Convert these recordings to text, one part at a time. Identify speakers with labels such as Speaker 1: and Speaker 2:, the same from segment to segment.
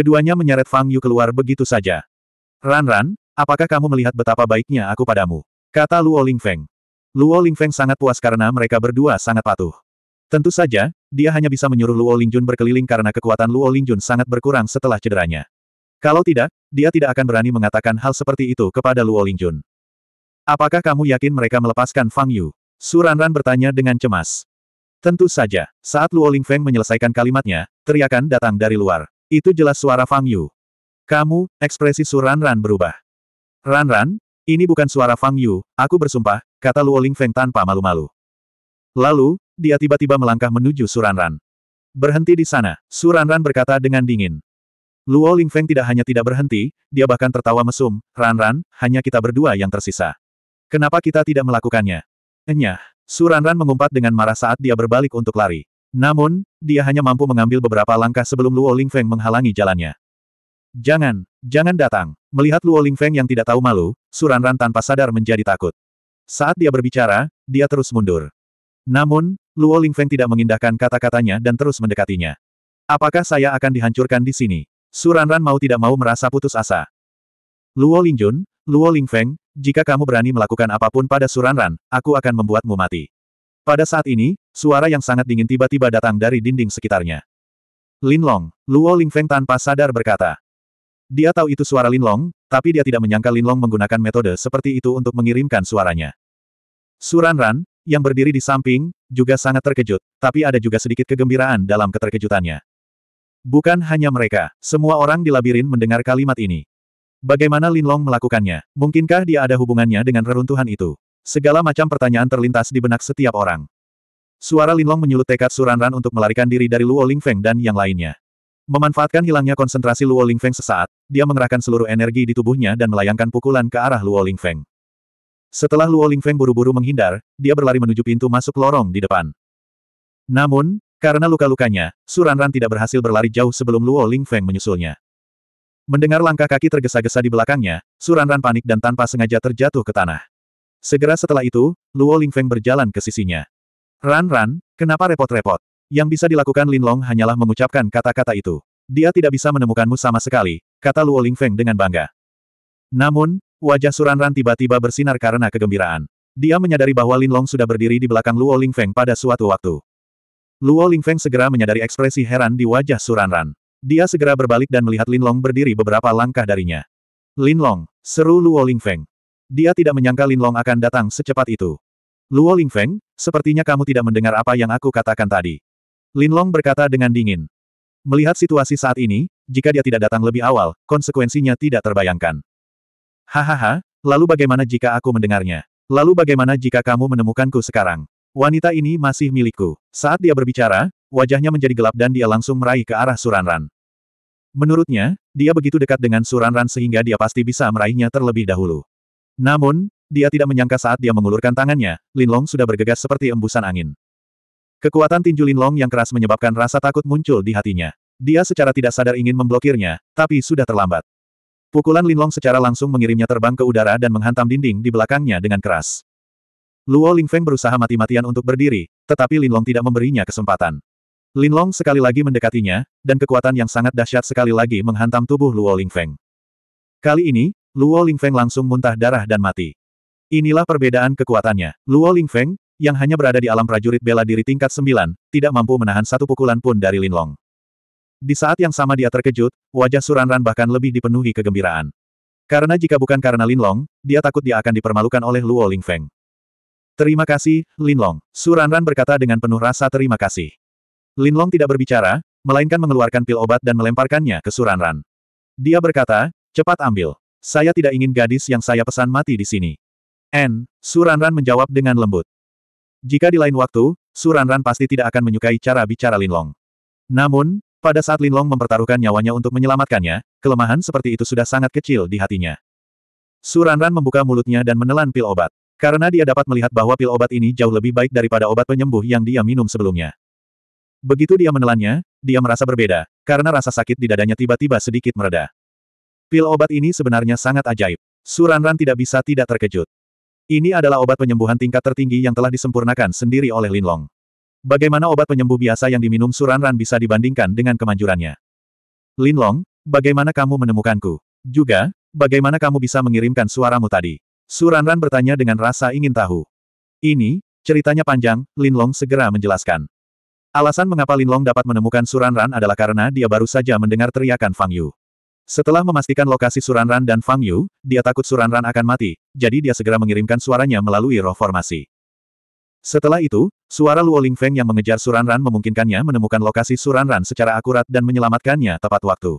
Speaker 1: Keduanya menyeret Fang Yu keluar begitu saja. Ran Ran, apakah kamu melihat betapa baiknya aku padamu? Kata Luo Lingfeng. Luo Lingfeng sangat puas karena mereka berdua sangat patuh. Tentu saja, dia hanya bisa menyuruh Luo Lingjun berkeliling karena kekuatan Luo Lingjun sangat berkurang setelah cederanya. Kalau tidak, dia tidak akan berani mengatakan hal seperti itu kepada Luo Lingjun. Apakah kamu yakin mereka melepaskan Fang Yu? Ran bertanya dengan cemas. Tentu saja, saat Luo Lingfeng menyelesaikan kalimatnya, teriakan datang dari luar. Itu jelas suara Fang Yu. Kamu, ekspresi Su Ran berubah. Ran Ran, ini bukan suara Fang Yu, aku bersumpah, kata Luo Ling Feng tanpa malu-malu. Lalu, dia tiba-tiba melangkah menuju Ran. Berhenti di sana, Ran berkata dengan dingin. Luo Ling Feng tidak hanya tidak berhenti, dia bahkan tertawa mesum, Ran Ran, hanya kita berdua yang tersisa. Kenapa kita tidak melakukannya? Enyah, Ran mengumpat dengan marah saat dia berbalik untuk lari. Namun, dia hanya mampu mengambil beberapa langkah sebelum Luo Lingfeng menghalangi jalannya. Jangan, jangan datang. Melihat Luo Lingfeng yang tidak tahu malu, Suran Ran tanpa sadar menjadi takut. Saat dia berbicara, dia terus mundur. Namun, Luo Lingfeng tidak mengindahkan kata-katanya dan terus mendekatinya. Apakah saya akan dihancurkan di sini? Suran Ran mau tidak mau merasa putus asa. Luo Lingjun, Luo Lingfeng, jika kamu berani melakukan apapun pada Suran Ran, aku akan membuatmu mati. Pada saat ini, suara yang sangat dingin tiba-tiba datang dari dinding sekitarnya. Linlong, Luo Lingfeng tanpa sadar berkata. Dia tahu itu suara Linlong, tapi dia tidak menyangka Linlong menggunakan metode seperti itu untuk mengirimkan suaranya. Suranran, yang berdiri di samping, juga sangat terkejut, tapi ada juga sedikit kegembiraan dalam keterkejutannya. Bukan hanya mereka, semua orang di labirin mendengar kalimat ini. Bagaimana Linlong melakukannya? Mungkinkah dia ada hubungannya dengan reruntuhan itu? Segala macam pertanyaan terlintas di benak setiap orang. Suara Linlong menyulut tekad Suranran untuk melarikan diri dari Luo Ling Feng dan yang lainnya. Memanfaatkan hilangnya konsentrasi Luo Ling Feng sesaat, dia mengerahkan seluruh energi di tubuhnya dan melayangkan pukulan ke arah Luo Ling Feng. Setelah Luo Ling Feng buru-buru menghindar, dia berlari menuju pintu masuk lorong di depan. Namun, karena luka-lukanya, Suranran tidak berhasil berlari jauh sebelum Luo Ling Feng menyusulnya. Mendengar langkah kaki tergesa-gesa di belakangnya, Suranran panik dan tanpa sengaja terjatuh ke tanah. Segera setelah itu, Luo Lingfeng berjalan ke sisinya. Ran Ran, kenapa repot-repot? Yang bisa dilakukan Lin Long hanyalah mengucapkan kata-kata itu. Dia tidak bisa menemukanmu sama sekali, kata Luo Lingfeng dengan bangga. Namun, wajah Suran Ran tiba-tiba bersinar karena kegembiraan. Dia menyadari bahwa Lin Long sudah berdiri di belakang Luo Lingfeng pada suatu waktu. Luo Lingfeng segera menyadari ekspresi heran di wajah Suran Ran. Dia segera berbalik dan melihat Lin Long berdiri beberapa langkah darinya. Lin Long, seru Luo Lingfeng. Dia tidak menyangka Linlong akan datang secepat itu. Luo Lingfeng, sepertinya kamu tidak mendengar apa yang aku katakan tadi. Linlong berkata dengan dingin. Melihat situasi saat ini, jika dia tidak datang lebih awal, konsekuensinya tidak terbayangkan. Hahaha, lalu bagaimana jika aku mendengarnya? Lalu bagaimana jika kamu menemukanku sekarang? Wanita ini masih milikku. Saat dia berbicara, wajahnya menjadi gelap dan dia langsung meraih ke arah Suranran. Menurutnya, dia begitu dekat dengan Suranran sehingga dia pasti bisa meraihnya terlebih dahulu. Namun, dia tidak menyangka saat dia mengulurkan tangannya, Linlong sudah bergegas seperti embusan angin. Kekuatan tinju Linlong yang keras menyebabkan rasa takut muncul di hatinya. Dia secara tidak sadar ingin memblokirnya, tapi sudah terlambat. Pukulan Linlong secara langsung mengirimnya terbang ke udara dan menghantam dinding di belakangnya dengan keras. Luo Feng berusaha mati-matian untuk berdiri, tetapi Linlong tidak memberinya kesempatan. Linlong sekali lagi mendekatinya, dan kekuatan yang sangat dahsyat sekali lagi menghantam tubuh Luo Feng. Kali ini, Luo Lingfeng langsung muntah darah dan mati. Inilah perbedaan kekuatannya. Luo Lingfeng, yang hanya berada di alam prajurit bela diri tingkat 9, tidak mampu menahan satu pukulan pun dari Linlong. Di saat yang sama dia terkejut, wajah Suranran bahkan lebih dipenuhi kegembiraan. Karena jika bukan karena Linlong, dia takut dia akan dipermalukan oleh Luo Lingfeng. Terima kasih, Linlong. Suranran berkata dengan penuh rasa terima kasih. Linlong tidak berbicara, melainkan mengeluarkan pil obat dan melemparkannya ke Suranran. Dia berkata, cepat ambil. Saya tidak ingin gadis yang saya pesan mati di sini. N. Suranran menjawab dengan lembut. Jika di lain waktu, Suranran pasti tidak akan menyukai cara bicara Linlong. Namun, pada saat Linlong mempertaruhkan nyawanya untuk menyelamatkannya, kelemahan seperti itu sudah sangat kecil di hatinya. Suranran membuka mulutnya dan menelan pil obat. Karena dia dapat melihat bahwa pil obat ini jauh lebih baik daripada obat penyembuh yang dia minum sebelumnya. Begitu dia menelannya, dia merasa berbeda, karena rasa sakit di dadanya tiba-tiba sedikit meredah. Pil obat ini sebenarnya sangat ajaib. Suranran tidak bisa tidak terkejut. Ini adalah obat penyembuhan tingkat tertinggi yang telah disempurnakan sendiri oleh Linlong. Bagaimana obat penyembuh biasa yang diminum Suranran bisa dibandingkan dengan kemanjurannya? Linlong, bagaimana kamu menemukanku? Juga, bagaimana kamu bisa mengirimkan suaramu tadi? Suranran bertanya dengan rasa ingin tahu. Ini, ceritanya panjang, Linlong segera menjelaskan. Alasan mengapa Linlong dapat menemukan Suranran adalah karena dia baru saja mendengar teriakan Fang Yu. Setelah memastikan lokasi Suranran dan Fang Yu, dia takut Suranran akan mati, jadi dia segera mengirimkan suaranya melalui roh formasi. Setelah itu, suara Ling Feng yang mengejar Suranran memungkinkannya menemukan lokasi Suranran secara akurat dan menyelamatkannya tepat waktu.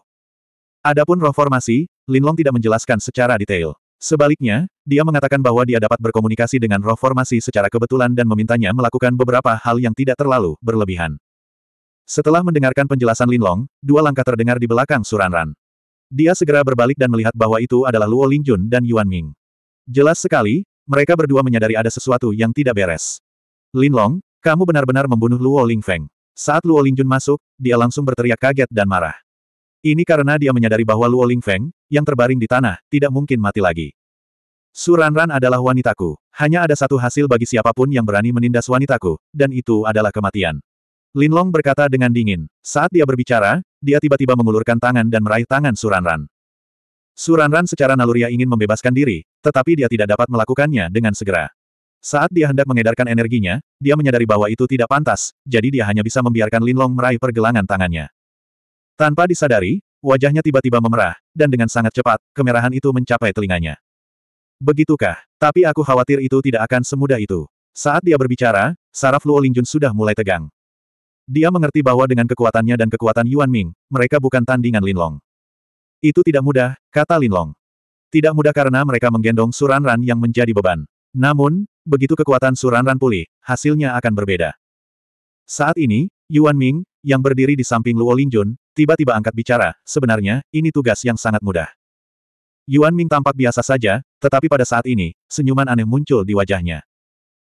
Speaker 1: Adapun roh formasi, Long tidak menjelaskan secara detail. Sebaliknya, dia mengatakan bahwa dia dapat berkomunikasi dengan roh formasi secara kebetulan dan memintanya melakukan beberapa hal yang tidak terlalu berlebihan. Setelah mendengarkan penjelasan Lin Long, dua langkah terdengar di belakang Suranran. Dia segera berbalik dan melihat bahwa itu adalah Luo Lingjun dan Yuan Ming. Jelas sekali, mereka berdua menyadari ada sesuatu yang tidak beres. Lin Long, kamu benar-benar membunuh Luo Lingfeng. Saat Luo Lingjun masuk, dia langsung berteriak kaget dan marah. Ini karena dia menyadari bahwa Luo Lingfeng, yang terbaring di tanah, tidak mungkin mati lagi. Suranran adalah wanitaku. Hanya ada satu hasil bagi siapapun yang berani menindas wanitaku, dan itu adalah kematian. Lin Long berkata dengan dingin. Saat dia berbicara, dia tiba-tiba mengulurkan tangan dan meraih tangan Suranran. Suranran secara naluriah ingin membebaskan diri, tetapi dia tidak dapat melakukannya dengan segera. Saat dia hendak mengedarkan energinya, dia menyadari bahwa itu tidak pantas, jadi dia hanya bisa membiarkan Linlong meraih pergelangan tangannya. Tanpa disadari, wajahnya tiba-tiba memerah, dan dengan sangat cepat, kemerahan itu mencapai telinganya. Begitukah? Tapi aku khawatir itu tidak akan semudah itu. Saat dia berbicara, saraf Luo Lingjun sudah mulai tegang. Dia mengerti bahwa dengan kekuatannya dan kekuatan Yuan Ming, mereka bukan tandingan Linlong. Itu tidak mudah, kata Linlong. Tidak mudah karena mereka menggendong Suranran yang menjadi beban. Namun, begitu kekuatan Suranran pulih, hasilnya akan berbeda. Saat ini, Yuan Ming, yang berdiri di samping Luo Lingjun, tiba-tiba angkat bicara, sebenarnya, ini tugas yang sangat mudah. Yuan Ming tampak biasa saja, tetapi pada saat ini, senyuman aneh muncul di wajahnya.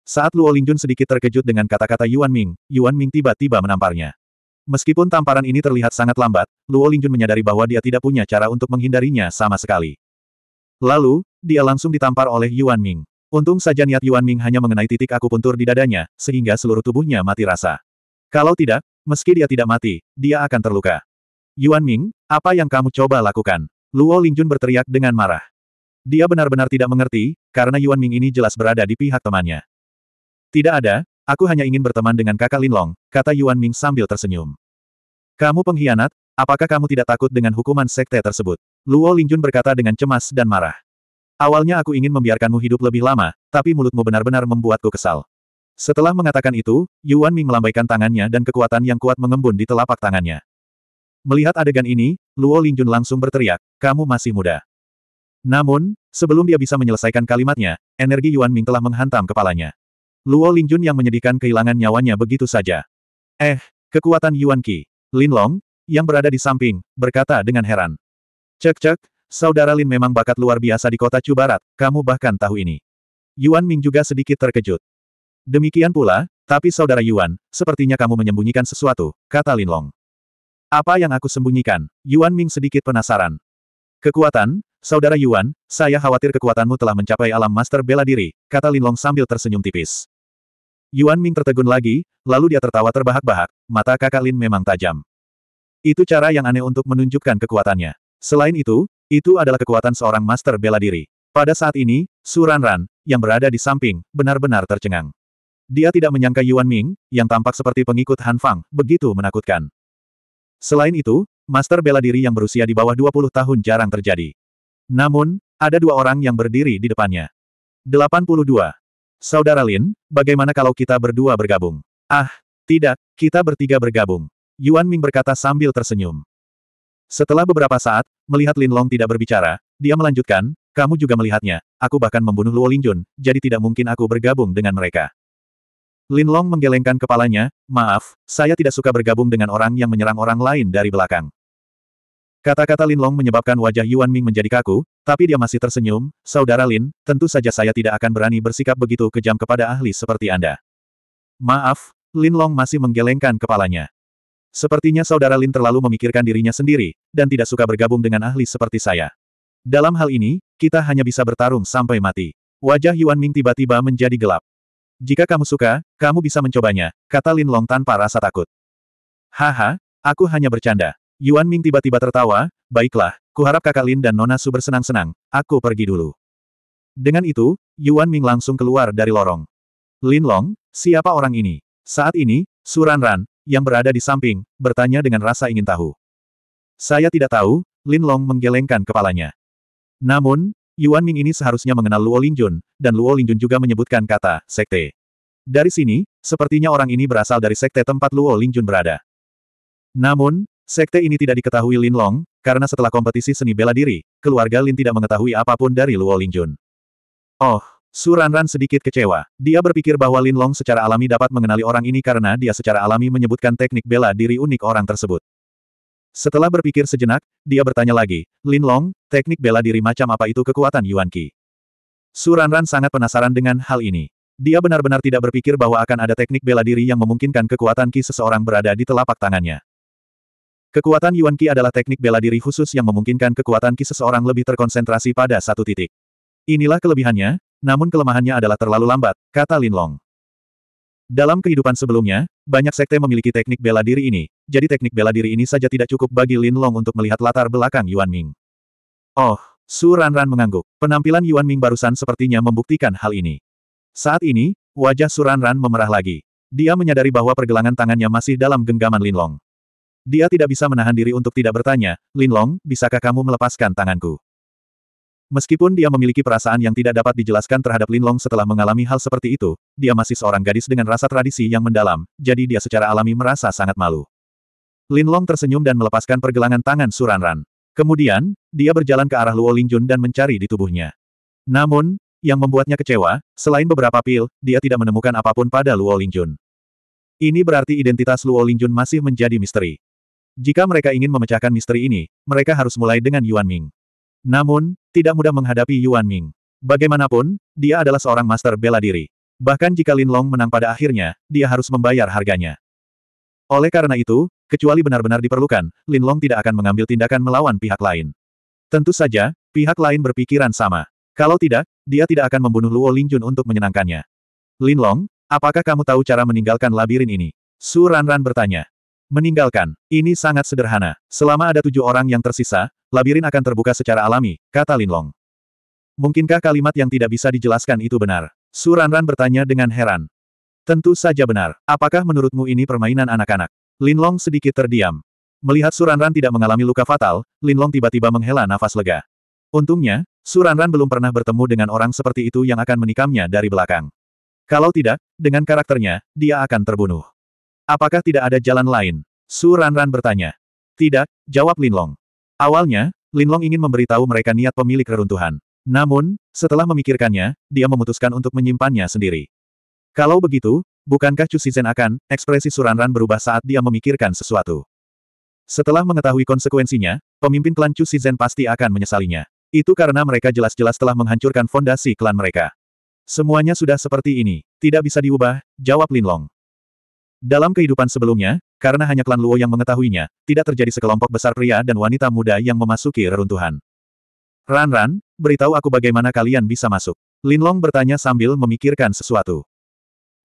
Speaker 1: Saat Luo Lingjun sedikit terkejut dengan kata-kata Yuan Ming, Yuan Ming tiba-tiba menamparnya. Meskipun tamparan ini terlihat sangat lambat, Luo Lingjun menyadari bahwa dia tidak punya cara untuk menghindarinya sama sekali. Lalu, dia langsung ditampar oleh Yuan Ming. Untung saja niat Yuan Ming hanya mengenai titik akupuntur di dadanya, sehingga seluruh tubuhnya mati rasa. Kalau tidak, meski dia tidak mati, dia akan terluka. Yuan Ming, apa yang kamu coba lakukan? Luo Lingjun berteriak dengan marah. Dia benar-benar tidak mengerti, karena Yuan Ming ini jelas berada di pihak temannya. Tidak ada, aku hanya ingin berteman dengan kakak Linlong, kata Yuan Ming sambil tersenyum. Kamu pengkhianat, apakah kamu tidak takut dengan hukuman sekte tersebut? Luo Lingjun berkata dengan cemas dan marah. Awalnya aku ingin membiarkanmu hidup lebih lama, tapi mulutmu benar-benar membuatku kesal. Setelah mengatakan itu, Yuan Ming melambaikan tangannya dan kekuatan yang kuat mengembun di telapak tangannya. Melihat adegan ini, Luo Lingjun langsung berteriak, kamu masih muda. Namun, sebelum dia bisa menyelesaikan kalimatnya, energi Yuan Ming telah menghantam kepalanya. Luo Lingjun yang menyedihkan kehilangan nyawanya begitu saja. Eh, kekuatan Yuan Qi. Lin Long, yang berada di samping, berkata dengan heran. Cek-cek, saudara Lin memang bakat luar biasa di kota Chu Barat, kamu bahkan tahu ini. Yuan Ming juga sedikit terkejut. Demikian pula, tapi saudara Yuan, sepertinya kamu menyembunyikan sesuatu, kata Lin Long. Apa yang aku sembunyikan? Yuan Ming sedikit penasaran. Kekuatan, saudara Yuan, saya khawatir kekuatanmu telah mencapai alam master bela diri, kata Lin Long sambil tersenyum tipis. Yuan Ming tertegun lagi, lalu dia tertawa terbahak-bahak, mata kakak Lin memang tajam. Itu cara yang aneh untuk menunjukkan kekuatannya. Selain itu, itu adalah kekuatan seorang master bela diri. Pada saat ini, Suran Ran yang berada di samping, benar-benar tercengang. Dia tidak menyangka Yuan Ming, yang tampak seperti pengikut Han Fang, begitu menakutkan. Selain itu, master bela diri yang berusia di bawah 20 tahun jarang terjadi. Namun, ada dua orang yang berdiri di depannya. 82. Saudara Lin, bagaimana kalau kita berdua bergabung? Ah, tidak, kita bertiga bergabung. Yuan Ming berkata sambil tersenyum. Setelah beberapa saat, melihat Lin Long tidak berbicara, dia melanjutkan, kamu juga melihatnya, aku bahkan membunuh Luo Linjun, jadi tidak mungkin aku bergabung dengan mereka. Lin Long menggelengkan kepalanya, maaf, saya tidak suka bergabung dengan orang yang menyerang orang lain dari belakang. Kata-kata Lin Long menyebabkan wajah Yuan Ming menjadi kaku, tapi dia masih tersenyum, Saudara Lin, tentu saja saya tidak akan berani bersikap begitu kejam kepada ahli seperti Anda. Maaf, Lin Long masih menggelengkan kepalanya. Sepertinya Saudara Lin terlalu memikirkan dirinya sendiri, dan tidak suka bergabung dengan ahli seperti saya. Dalam hal ini, kita hanya bisa bertarung sampai mati. Wajah Yuan Ming tiba-tiba menjadi gelap. Jika kamu suka, kamu bisa mencobanya, kata Lin Long tanpa rasa takut. Haha, aku hanya bercanda. Yuan Ming tiba-tiba tertawa, baiklah, kuharap kakak Lin dan Nona Su bersenang-senang, aku pergi dulu. Dengan itu, Yuan Ming langsung keluar dari lorong. Lin Long, siapa orang ini? Saat ini, Suran Ran, yang berada di samping, bertanya dengan rasa ingin tahu. Saya tidak tahu, Lin Long menggelengkan kepalanya. Namun, Yuan Ming ini seharusnya mengenal Luo Linjun, dan Luo Linjun juga menyebutkan kata, sekte. Dari sini, sepertinya orang ini berasal dari sekte tempat Luo Linjun berada. Namun, Sekte ini tidak diketahui Lin Long, karena setelah kompetisi seni bela diri, keluarga Lin tidak mengetahui apapun dari Luo Lingjun. Oh, Suranran sedikit kecewa. Dia berpikir bahwa Lin Long secara alami dapat mengenali orang ini karena dia secara alami menyebutkan teknik bela diri unik orang tersebut. Setelah berpikir sejenak, dia bertanya lagi, Lin Long, teknik bela diri macam apa itu kekuatan Yuan Qi? Suranran sangat penasaran dengan hal ini. Dia benar-benar tidak berpikir bahwa akan ada teknik bela diri yang memungkinkan kekuatan Qi seseorang berada di telapak tangannya. Kekuatan Yuan Qi adalah teknik bela diri khusus yang memungkinkan kekuatan Qi seseorang lebih terkonsentrasi pada satu titik. Inilah kelebihannya, namun kelemahannya adalah terlalu lambat, kata Lin Long. Dalam kehidupan sebelumnya, banyak sekte memiliki teknik bela diri ini, jadi teknik bela diri ini saja tidak cukup bagi Lin Long untuk melihat latar belakang Yuan Ming. Oh, Su Ran Ran mengangguk. Penampilan Yuan Ming barusan sepertinya membuktikan hal ini. Saat ini, wajah Su Ran Ran memerah lagi. Dia menyadari bahwa pergelangan tangannya masih dalam genggaman Lin Long. Dia tidak bisa menahan diri untuk tidak bertanya, Linlong, bisakah kamu melepaskan tanganku? Meskipun dia memiliki perasaan yang tidak dapat dijelaskan terhadap Linlong setelah mengalami hal seperti itu, dia masih seorang gadis dengan rasa tradisi yang mendalam, jadi dia secara alami merasa sangat malu. Linlong tersenyum dan melepaskan pergelangan tangan Suranran. Kemudian, dia berjalan ke arah Luo Lingjun dan mencari di tubuhnya. Namun, yang membuatnya kecewa, selain beberapa pil, dia tidak menemukan apapun pada Luo Lingjun. Ini berarti identitas Luo Lingjun masih menjadi misteri. Jika mereka ingin memecahkan misteri ini, mereka harus mulai dengan Yuan Ming. Namun, tidak mudah menghadapi Yuan Ming. Bagaimanapun, dia adalah seorang master bela diri. Bahkan jika Lin Long menang pada akhirnya, dia harus membayar harganya. Oleh karena itu, kecuali benar-benar diperlukan, Lin Long tidak akan mengambil tindakan melawan pihak lain. Tentu saja, pihak lain berpikiran sama. Kalau tidak, dia tidak akan membunuh Luo Lingjun untuk menyenangkannya. Lin Long, apakah kamu tahu cara meninggalkan labirin ini? Su Ranran bertanya. Meninggalkan. Ini sangat sederhana. Selama ada tujuh orang yang tersisa, labirin akan terbuka secara alami, kata Linlong. Mungkinkah kalimat yang tidak bisa dijelaskan itu benar? Suranran bertanya dengan heran. Tentu saja benar. Apakah menurutmu ini permainan anak-anak? Linlong sedikit terdiam. Melihat Suranran tidak mengalami luka fatal, Linlong tiba-tiba menghela nafas lega. Untungnya, Suranran belum pernah bertemu dengan orang seperti itu yang akan menikamnya dari belakang. Kalau tidak, dengan karakternya, dia akan terbunuh. Apakah tidak ada jalan lain? Su Ranran bertanya. Tidak, jawab Linlong. Awalnya, Linlong ingin memberitahu mereka niat pemilik reruntuhan. Namun, setelah memikirkannya, dia memutuskan untuk menyimpannya sendiri. Kalau begitu, bukankah Chu Shizhen akan, ekspresi Suranran berubah saat dia memikirkan sesuatu. Setelah mengetahui konsekuensinya, pemimpin klan Chu Shizhen pasti akan menyesalinya. Itu karena mereka jelas-jelas telah menghancurkan fondasi klan mereka. Semuanya sudah seperti ini, tidak bisa diubah, jawab Linlong. Dalam kehidupan sebelumnya, karena hanya klan Luo yang mengetahuinya, tidak terjadi sekelompok besar pria dan wanita muda yang memasuki reruntuhan. Ran Ran, beritahu aku bagaimana kalian bisa masuk. Lin Long bertanya sambil memikirkan sesuatu.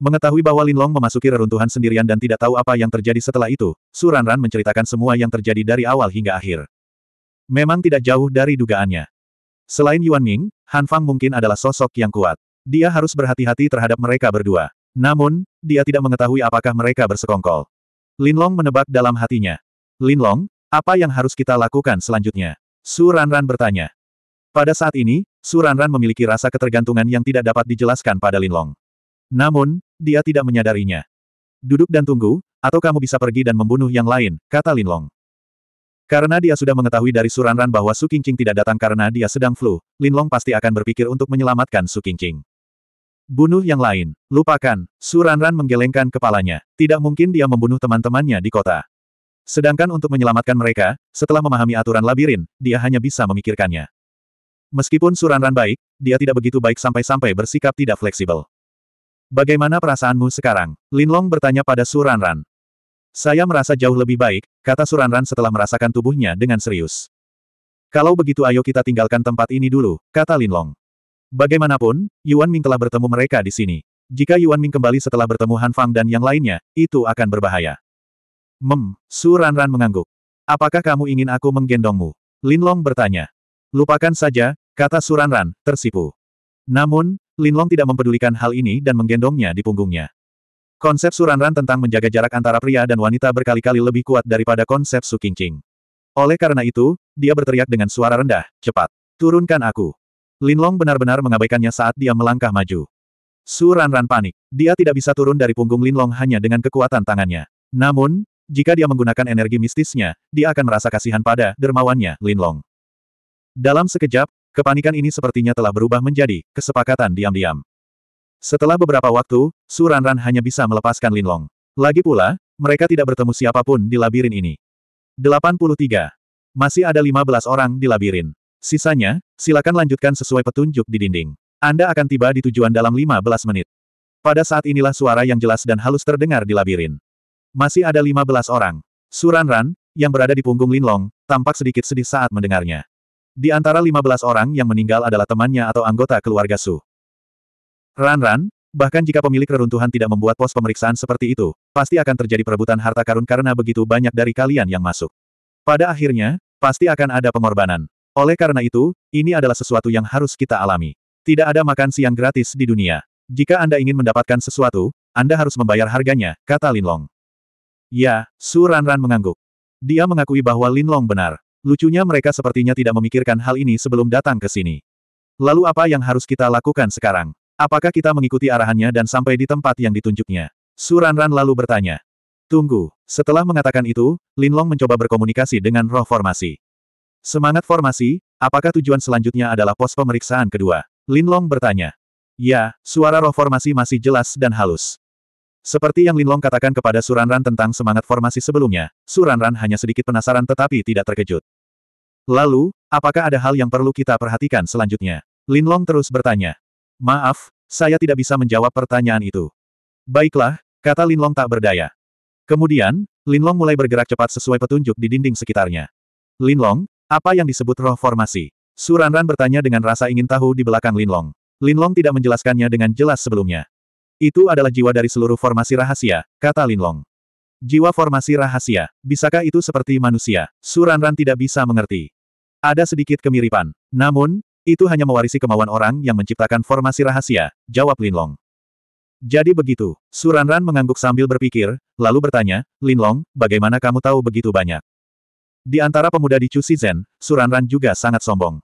Speaker 1: Mengetahui bahwa Lin Long memasuki reruntuhan sendirian dan tidak tahu apa yang terjadi setelah itu, Su Ran Ran menceritakan semua yang terjadi dari awal hingga akhir. Memang tidak jauh dari dugaannya. Selain Yuan Ming, Han Fang mungkin adalah sosok yang kuat. Dia harus berhati-hati terhadap mereka berdua. Namun, dia tidak mengetahui apakah mereka bersekongkol. Linlong menebak dalam hatinya. Linlong, apa yang harus kita lakukan selanjutnya? Su Ranran bertanya. Pada saat ini, Su Ranran memiliki rasa ketergantungan yang tidak dapat dijelaskan pada Linlong. Namun, dia tidak menyadarinya. Duduk dan tunggu, atau kamu bisa pergi dan membunuh yang lain, kata Linlong. Karena dia sudah mengetahui dari Su Ranran bahwa Su Qingqing tidak datang karena dia sedang flu, Linlong pasti akan berpikir untuk menyelamatkan Su Qingqing. Bunuh yang lain. Lupakan. Suranran menggelengkan kepalanya. Tidak mungkin dia membunuh teman-temannya di kota. Sedangkan untuk menyelamatkan mereka, setelah memahami aturan labirin, dia hanya bisa memikirkannya. Meskipun Suranran baik, dia tidak begitu baik sampai-sampai bersikap tidak fleksibel. Bagaimana perasaanmu sekarang? Linlong bertanya pada Suranran. Saya merasa jauh lebih baik, kata Suranran setelah merasakan tubuhnya dengan serius. Kalau begitu ayo kita tinggalkan tempat ini dulu, kata Linlong. Bagaimanapun, Yuan Ming telah bertemu mereka di sini. Jika Yuan Ming kembali setelah bertemu Han Fang dan yang lainnya, itu akan berbahaya. Mem, Su Ranran mengangguk. Apakah kamu ingin aku menggendongmu? Lin Long bertanya. Lupakan saja, kata Su Ranran, tersipu. Namun, Lin Long tidak mempedulikan hal ini dan menggendongnya di punggungnya. Konsep Su Ranran tentang menjaga jarak antara pria dan wanita berkali-kali lebih kuat daripada konsep Su Qingqing. Oleh karena itu, dia berteriak dengan suara rendah, cepat. Turunkan aku. Linlong benar-benar mengabaikannya saat dia melangkah maju. Su Ran panik. Dia tidak bisa turun dari punggung Linlong hanya dengan kekuatan tangannya. Namun, jika dia menggunakan energi mistisnya, dia akan merasa kasihan pada dermawannya, Linlong. Dalam sekejap, kepanikan ini sepertinya telah berubah menjadi kesepakatan diam-diam. Setelah beberapa waktu, Su Ran hanya bisa melepaskan Linlong. Lagi pula, mereka tidak bertemu siapapun di labirin ini. 83. Masih ada 15 orang di labirin. Sisanya, silakan lanjutkan sesuai petunjuk di dinding. Anda akan tiba di tujuan dalam 15 menit. Pada saat inilah suara yang jelas dan halus terdengar di labirin. Masih ada 15 orang. Suranran, yang berada di punggung Linlong, tampak sedikit sedih saat mendengarnya. Di antara 15 orang yang meninggal adalah temannya atau anggota keluarga Su. Ranran, bahkan jika pemilik reruntuhan tidak membuat pos pemeriksaan seperti itu, pasti akan terjadi perebutan harta karun karena begitu banyak dari kalian yang masuk. Pada akhirnya, pasti akan ada pengorbanan. Oleh karena itu, ini adalah sesuatu yang harus kita alami. Tidak ada makan siang gratis di dunia. Jika Anda ingin mendapatkan sesuatu, Anda harus membayar harganya, kata Linlong. Ya, Su Ranran mengangguk. Dia mengakui bahwa Linlong benar. Lucunya mereka sepertinya tidak memikirkan hal ini sebelum datang ke sini. Lalu apa yang harus kita lakukan sekarang? Apakah kita mengikuti arahannya dan sampai di tempat yang ditunjuknya? Su Ranran lalu bertanya. Tunggu. Setelah mengatakan itu, Linlong mencoba berkomunikasi dengan roh formasi. Semangat formasi, apakah tujuan selanjutnya adalah pos pemeriksaan kedua? Linlong bertanya. Ya, suara roh formasi masih jelas dan halus. Seperti yang Linlong katakan kepada Suranran tentang semangat formasi sebelumnya, Suranran hanya sedikit penasaran tetapi tidak terkejut. Lalu, apakah ada hal yang perlu kita perhatikan selanjutnya? Linlong terus bertanya. Maaf, saya tidak bisa menjawab pertanyaan itu. Baiklah, kata Linlong tak berdaya. Kemudian, Linlong mulai bergerak cepat sesuai petunjuk di dinding sekitarnya. Linlong, apa yang disebut roh formasi? Suranran bertanya dengan rasa ingin tahu di belakang Linlong. Linlong tidak menjelaskannya dengan jelas sebelumnya. Itu adalah jiwa dari seluruh formasi rahasia, kata Linlong. Jiwa formasi rahasia, bisakah itu seperti manusia? Suranran tidak bisa mengerti. Ada sedikit kemiripan. Namun, itu hanya mewarisi kemauan orang yang menciptakan formasi rahasia, jawab Linlong. Jadi begitu, Suranran mengangguk sambil berpikir, lalu bertanya, Linlong, bagaimana kamu tahu begitu banyak? Di antara pemuda di Chu Zen, Suranran juga sangat sombong.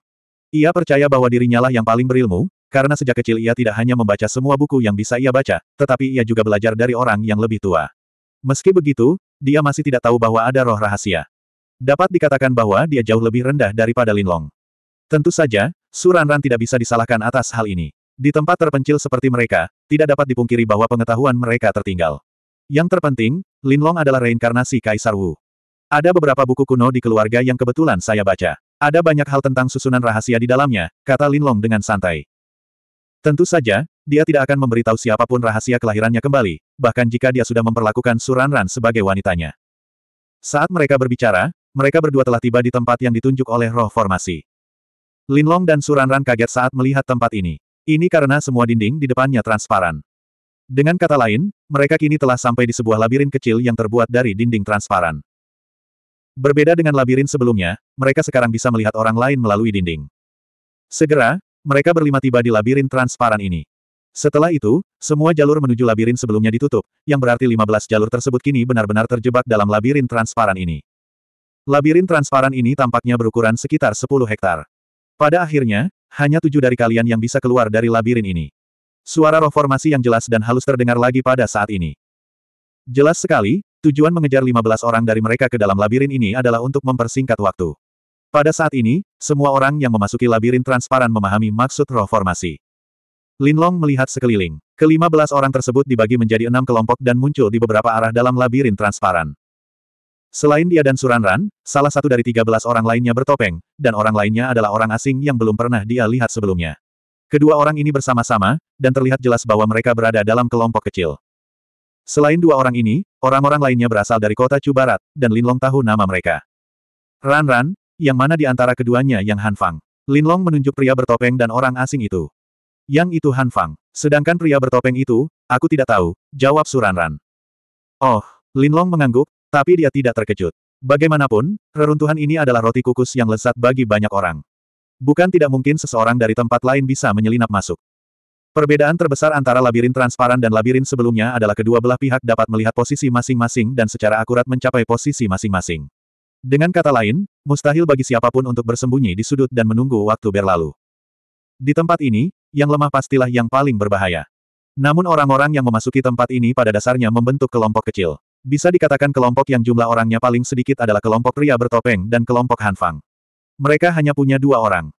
Speaker 1: Ia percaya bahwa dirinya lah yang paling berilmu, karena sejak kecil ia tidak hanya membaca semua buku yang bisa ia baca, tetapi ia juga belajar dari orang yang lebih tua. Meski begitu, dia masih tidak tahu bahwa ada roh rahasia. Dapat dikatakan bahwa dia jauh lebih rendah daripada Linlong. Tentu saja, Suranran tidak bisa disalahkan atas hal ini. Di tempat terpencil seperti mereka, tidak dapat dipungkiri bahwa pengetahuan mereka tertinggal. Yang terpenting, Linlong adalah reinkarnasi Kaisar Wu. Ada beberapa buku kuno di keluarga yang kebetulan saya baca. Ada banyak hal tentang susunan rahasia di dalamnya, kata Linlong dengan santai. Tentu saja, dia tidak akan memberitahu siapapun rahasia kelahirannya kembali, bahkan jika dia sudah memperlakukan Suranran sebagai wanitanya. Saat mereka berbicara, mereka berdua telah tiba di tempat yang ditunjuk oleh roh formasi. Linlong dan Suranran kaget saat melihat tempat ini. Ini karena semua dinding di depannya transparan. Dengan kata lain, mereka kini telah sampai di sebuah labirin kecil yang terbuat dari dinding transparan. Berbeda dengan labirin sebelumnya, mereka sekarang bisa melihat orang lain melalui dinding. Segera, mereka berlima tiba di labirin transparan ini. Setelah itu, semua jalur menuju labirin sebelumnya ditutup, yang berarti 15 jalur tersebut kini benar-benar terjebak dalam labirin transparan ini. Labirin transparan ini tampaknya berukuran sekitar 10 hektar. Pada akhirnya, hanya tujuh dari kalian yang bisa keluar dari labirin ini. Suara roh formasi yang jelas dan halus terdengar lagi pada saat ini. Jelas sekali, Tujuan mengejar 15 orang dari mereka ke dalam labirin ini adalah untuk mempersingkat waktu. Pada saat ini, semua orang yang memasuki labirin transparan memahami maksud roh formasi. Linlong melihat sekeliling. Kelima belas orang tersebut dibagi menjadi enam kelompok dan muncul di beberapa arah dalam labirin transparan. Selain dia dan Suranran, salah satu dari tiga belas orang lainnya bertopeng, dan orang lainnya adalah orang asing yang belum pernah dia lihat sebelumnya. Kedua orang ini bersama-sama, dan terlihat jelas bahwa mereka berada dalam kelompok kecil. Selain dua orang ini, orang-orang lainnya berasal dari kota Chu Barat, dan Linlong tahu nama mereka. Ran Ran, yang mana di antara keduanya yang Han Fang. Linlong menunjuk pria bertopeng dan orang asing itu. Yang itu Han Fang. Sedangkan pria bertopeng itu, aku tidak tahu, jawab Suran Ran. Oh, Linlong mengangguk, tapi dia tidak terkejut. Bagaimanapun, reruntuhan ini adalah roti kukus yang lezat bagi banyak orang. Bukan tidak mungkin seseorang dari tempat lain bisa menyelinap masuk. Perbedaan terbesar antara labirin transparan dan labirin sebelumnya adalah kedua belah pihak dapat melihat posisi masing-masing dan secara akurat mencapai posisi masing-masing. Dengan kata lain, mustahil bagi siapapun untuk bersembunyi di sudut dan menunggu waktu berlalu. Di tempat ini, yang lemah pastilah yang paling berbahaya. Namun orang-orang yang memasuki tempat ini pada dasarnya membentuk kelompok kecil. Bisa dikatakan kelompok yang jumlah orangnya paling sedikit adalah kelompok pria bertopeng dan kelompok Hanfang. Mereka hanya punya dua orang.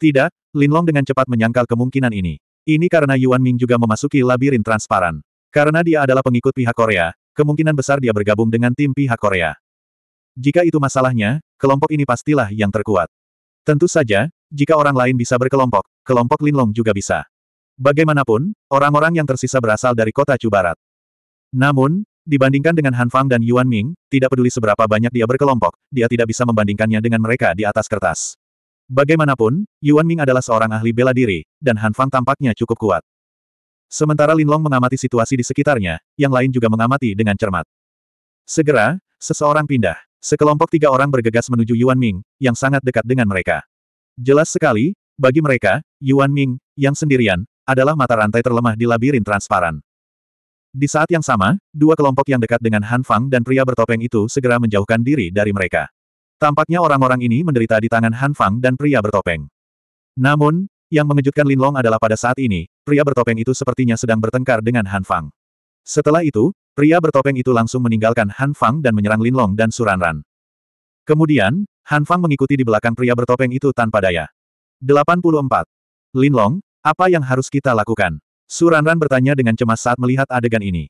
Speaker 1: Tidak, Linlong dengan cepat menyangkal kemungkinan ini. Ini karena Yuan Ming juga memasuki labirin transparan. Karena dia adalah pengikut pihak Korea, kemungkinan besar dia bergabung dengan tim pihak Korea. Jika itu masalahnya, kelompok ini pastilah yang terkuat. Tentu saja, jika orang lain bisa berkelompok, kelompok Linlong juga bisa. Bagaimanapun, orang-orang yang tersisa berasal dari kota Chu Barat. Namun, dibandingkan dengan Han Fang dan Yuan Ming, tidak peduli seberapa banyak dia berkelompok, dia tidak bisa membandingkannya dengan mereka di atas kertas. Bagaimanapun, Yuan Ming adalah seorang ahli bela diri, dan Han Fang tampaknya cukup kuat. Sementara Lin Long mengamati situasi di sekitarnya, yang lain juga mengamati dengan cermat. Segera, seseorang pindah. Sekelompok tiga orang bergegas menuju Yuan Ming, yang sangat dekat dengan mereka. Jelas sekali, bagi mereka, Yuan Ming, yang sendirian, adalah mata rantai terlemah di labirin transparan. Di saat yang sama, dua kelompok yang dekat dengan Han Fang dan pria bertopeng itu segera menjauhkan diri dari mereka. Tampaknya orang-orang ini menderita di tangan Han Fang dan pria bertopeng. Namun, yang mengejutkan Lin Long adalah pada saat ini, pria bertopeng itu sepertinya sedang bertengkar dengan Han Fang. Setelah itu, pria bertopeng itu langsung meninggalkan Han Fang dan menyerang Lin Long dan Suran Ran. Kemudian, Han Fang mengikuti di belakang pria bertopeng itu tanpa daya. 84. Lin Long, apa yang harus kita lakukan? Suran Ran bertanya dengan cemas saat melihat adegan ini.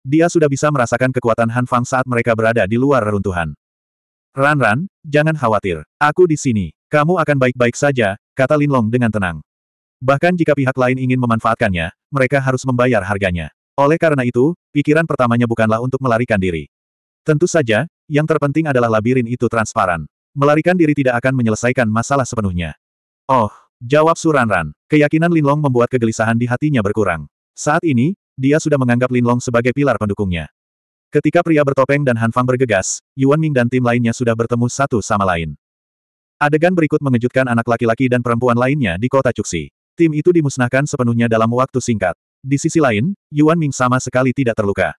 Speaker 1: Dia sudah bisa merasakan kekuatan Han Fang saat mereka berada di luar reruntuhan. Ran-ran, jangan khawatir. Aku di sini. Kamu akan baik-baik saja, kata Lin Long dengan tenang. Bahkan jika pihak lain ingin memanfaatkannya, mereka harus membayar harganya. Oleh karena itu, pikiran pertamanya bukanlah untuk melarikan diri. Tentu saja, yang terpenting adalah labirin itu transparan. Melarikan diri tidak akan menyelesaikan masalah sepenuhnya. Oh, jawab Ran. Keyakinan Lin Long membuat kegelisahan di hatinya berkurang. Saat ini, dia sudah menganggap Lin Long sebagai pilar pendukungnya. Ketika pria bertopeng dan Hanfang bergegas, Yuan Ming dan tim lainnya sudah bertemu satu sama lain. Adegan berikut mengejutkan anak laki-laki dan perempuan lainnya di kota Cuxi. Tim itu dimusnahkan sepenuhnya dalam waktu singkat. Di sisi lain, Yuan Ming sama sekali tidak terluka.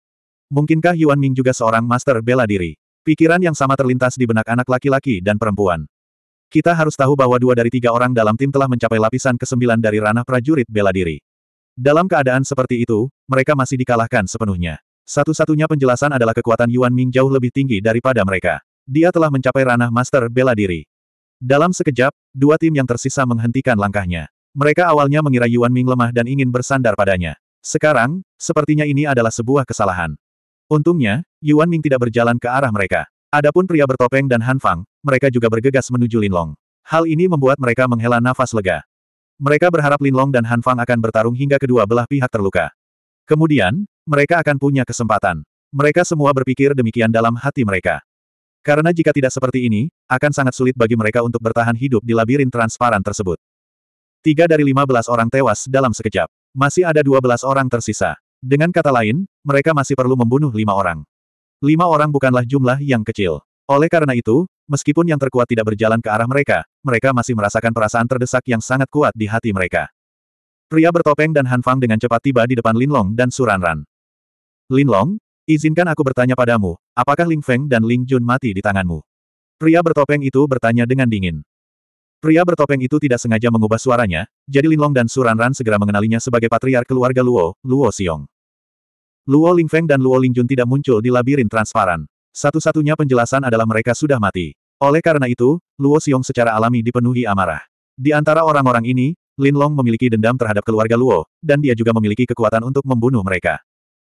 Speaker 1: Mungkinkah Yuan Ming juga seorang master bela diri? Pikiran yang sama terlintas di benak anak laki-laki dan perempuan. Kita harus tahu bahwa dua dari tiga orang dalam tim telah mencapai lapisan ke-9 dari ranah prajurit bela diri. Dalam keadaan seperti itu, mereka masih dikalahkan sepenuhnya. Satu-satunya penjelasan adalah kekuatan Yuan Ming jauh lebih tinggi daripada mereka. Dia telah mencapai ranah master bela diri. Dalam sekejap, dua tim yang tersisa menghentikan langkahnya. Mereka awalnya mengira Yuan Ming lemah dan ingin bersandar padanya. Sekarang, sepertinya ini adalah sebuah kesalahan. Untungnya, Yuan Ming tidak berjalan ke arah mereka. Adapun pria bertopeng dan Han Fang, mereka juga bergegas menuju Linlong. Hal ini membuat mereka menghela nafas lega. Mereka berharap Linlong dan Han Fang akan bertarung hingga kedua belah pihak terluka. Kemudian, mereka akan punya kesempatan. Mereka semua berpikir demikian dalam hati mereka. Karena jika tidak seperti ini, akan sangat sulit bagi mereka untuk bertahan hidup di labirin transparan tersebut. Tiga dari lima belas orang tewas dalam sekejap. Masih ada dua belas orang tersisa. Dengan kata lain, mereka masih perlu membunuh lima orang. Lima orang bukanlah jumlah yang kecil. Oleh karena itu, meskipun yang terkuat tidak berjalan ke arah mereka, mereka masih merasakan perasaan terdesak yang sangat kuat di hati mereka. Pria bertopeng dan Hanfang dengan cepat tiba di depan Linlong dan Suranran. Linlong, izinkan aku bertanya padamu, apakah Ling Feng dan Ling Jun mati di tanganmu? Pria bertopeng itu bertanya dengan dingin. Pria bertopeng itu tidak sengaja mengubah suaranya, jadi Linlong dan Suranran segera mengenalinya sebagai patriark keluarga Luo, Luo Xiong. Luo Ling Feng dan Luo Ling Jun tidak muncul di labirin transparan. Satu-satunya penjelasan adalah mereka sudah mati. Oleh karena itu, Luo Xiong secara alami dipenuhi amarah. Di antara orang-orang ini, Lin Long memiliki dendam terhadap keluarga Luo, dan dia juga memiliki kekuatan untuk membunuh mereka.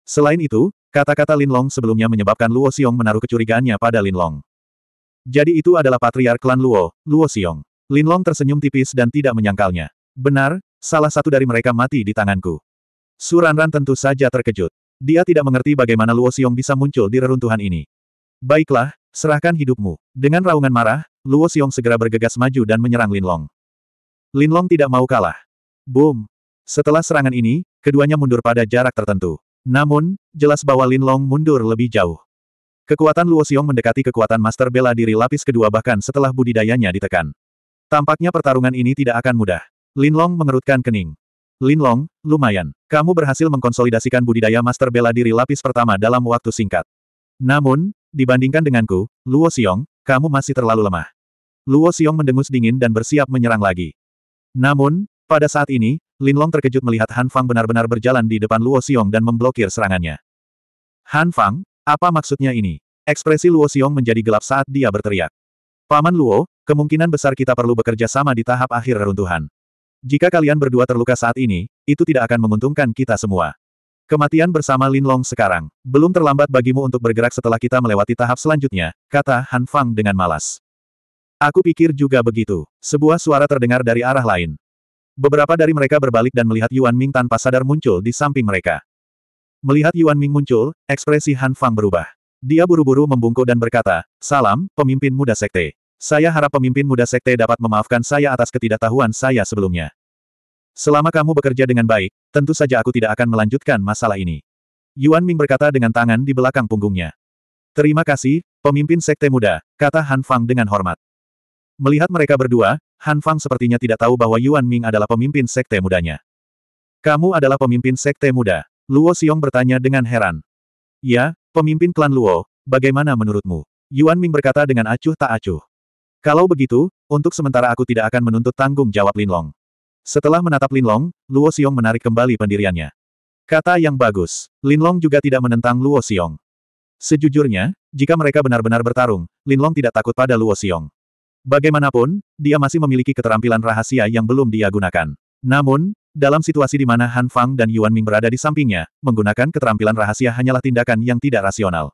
Speaker 1: Selain itu, kata-kata Lin Long sebelumnya menyebabkan Luo Xiong menaruh kecurigaannya pada Lin Long. Jadi itu adalah patriark klan Luo, Luo Xiong. Lin Long tersenyum tipis dan tidak menyangkalnya. Benar, salah satu dari mereka mati di tanganku. Suranran tentu saja terkejut. Dia tidak mengerti bagaimana Luo Xiong bisa muncul di reruntuhan ini. Baiklah, serahkan hidupmu. Dengan raungan marah, Luo Xiong segera bergegas maju dan menyerang Lin Long. Linlong tidak mau kalah. Boom! Setelah serangan ini, keduanya mundur pada jarak tertentu. Namun, jelas bahwa Linlong mundur lebih jauh. Kekuatan Luo Xiong mendekati kekuatan master bela diri lapis kedua bahkan setelah budidayanya ditekan. Tampaknya pertarungan ini tidak akan mudah. Linlong mengerutkan kening. Linlong, lumayan. Kamu berhasil mengkonsolidasikan budidaya master bela diri lapis pertama dalam waktu singkat. Namun, dibandingkan denganku, Luo Xiong, kamu masih terlalu lemah. Luo Xiong mendengus dingin dan bersiap menyerang lagi. Namun, pada saat ini, Linlong terkejut melihat Han Fang benar-benar berjalan di depan Luo Xiong dan memblokir serangannya. Han Fang, apa maksudnya ini? Ekspresi Luo Xiong menjadi gelap saat dia berteriak. Paman Luo, kemungkinan besar kita perlu bekerja sama di tahap akhir reruntuhan. Jika kalian berdua terluka saat ini, itu tidak akan menguntungkan kita semua. Kematian bersama Linlong sekarang. Belum terlambat bagimu untuk bergerak setelah kita melewati tahap selanjutnya, kata Han Fang dengan malas. Aku pikir juga begitu. Sebuah suara terdengar dari arah lain. Beberapa dari mereka berbalik dan melihat Yuan Ming tanpa sadar muncul di samping mereka. Melihat Yuan Ming muncul, ekspresi Han Fang berubah. Dia buru-buru membungkuk dan berkata, Salam, pemimpin muda sekte. Saya harap pemimpin muda sekte dapat memaafkan saya atas ketidaktahuan saya sebelumnya. Selama kamu bekerja dengan baik, tentu saja aku tidak akan melanjutkan masalah ini. Yuan Ming berkata dengan tangan di belakang punggungnya. Terima kasih, pemimpin sekte muda, kata Han Fang dengan hormat. Melihat mereka berdua, Han Fang sepertinya tidak tahu bahwa Yuan Ming adalah pemimpin sekte mudanya. Kamu adalah pemimpin sekte muda. Luo Xiong bertanya dengan heran. Ya, pemimpin klan Luo, bagaimana menurutmu? Yuan Ming berkata dengan acuh tak acuh. Kalau begitu, untuk sementara aku tidak akan menuntut tanggung jawab Linlong. Setelah menatap Linlong, Luo Xiong menarik kembali pendiriannya. Kata yang bagus, Linlong juga tidak menentang Luo Xiong. Sejujurnya, jika mereka benar-benar bertarung, Linlong tidak takut pada Luo Xiong. Bagaimanapun, dia masih memiliki keterampilan rahasia yang belum dia gunakan. Namun, dalam situasi di mana Han Fang dan Yuan Ming berada di sampingnya, menggunakan keterampilan rahasia hanyalah tindakan yang tidak rasional.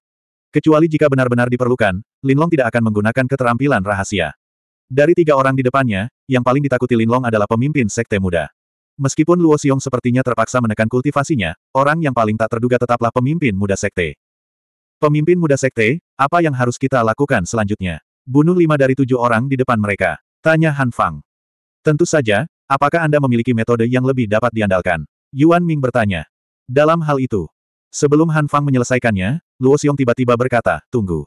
Speaker 1: Kecuali jika benar-benar diperlukan, Lin Long tidak akan menggunakan keterampilan rahasia. Dari tiga orang di depannya, yang paling ditakuti Lin Long adalah pemimpin sekte muda. Meskipun Luo Xiong sepertinya terpaksa menekan kultivasinya, orang yang paling tak terduga tetaplah pemimpin muda sekte. Pemimpin muda sekte, apa yang harus kita lakukan selanjutnya? Bunuh lima dari tujuh orang di depan mereka. Tanya Han Fang. Tentu saja, apakah Anda memiliki metode yang lebih dapat diandalkan? Yuan Ming bertanya. Dalam hal itu, sebelum Han Fang menyelesaikannya, Luo Xiong tiba-tiba berkata, tunggu.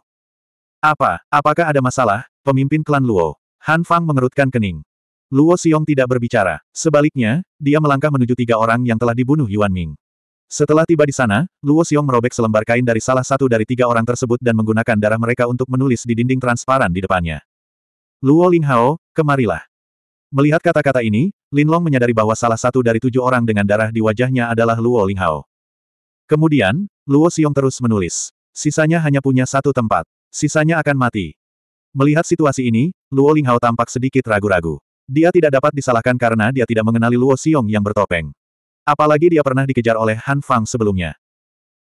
Speaker 1: Apa, apakah ada masalah, pemimpin klan Luo? Han Fang mengerutkan kening. Luo Xiong tidak berbicara. Sebaliknya, dia melangkah menuju tiga orang yang telah dibunuh Yuan Ming. Setelah tiba di sana, Luo Xiong merobek selembar kain dari salah satu dari tiga orang tersebut dan menggunakan darah mereka untuk menulis di dinding transparan di depannya. Luo Linghao, kemarilah. Melihat kata-kata ini, Lin Long menyadari bahwa salah satu dari tujuh orang dengan darah di wajahnya adalah Luo Linghao. Kemudian, Luo Xiong terus menulis. Sisanya hanya punya satu tempat. Sisanya akan mati. Melihat situasi ini, Luo Linghao tampak sedikit ragu-ragu. Dia tidak dapat disalahkan karena dia tidak mengenali Luo Xiong yang bertopeng. Apalagi dia pernah dikejar oleh Han Fang sebelumnya.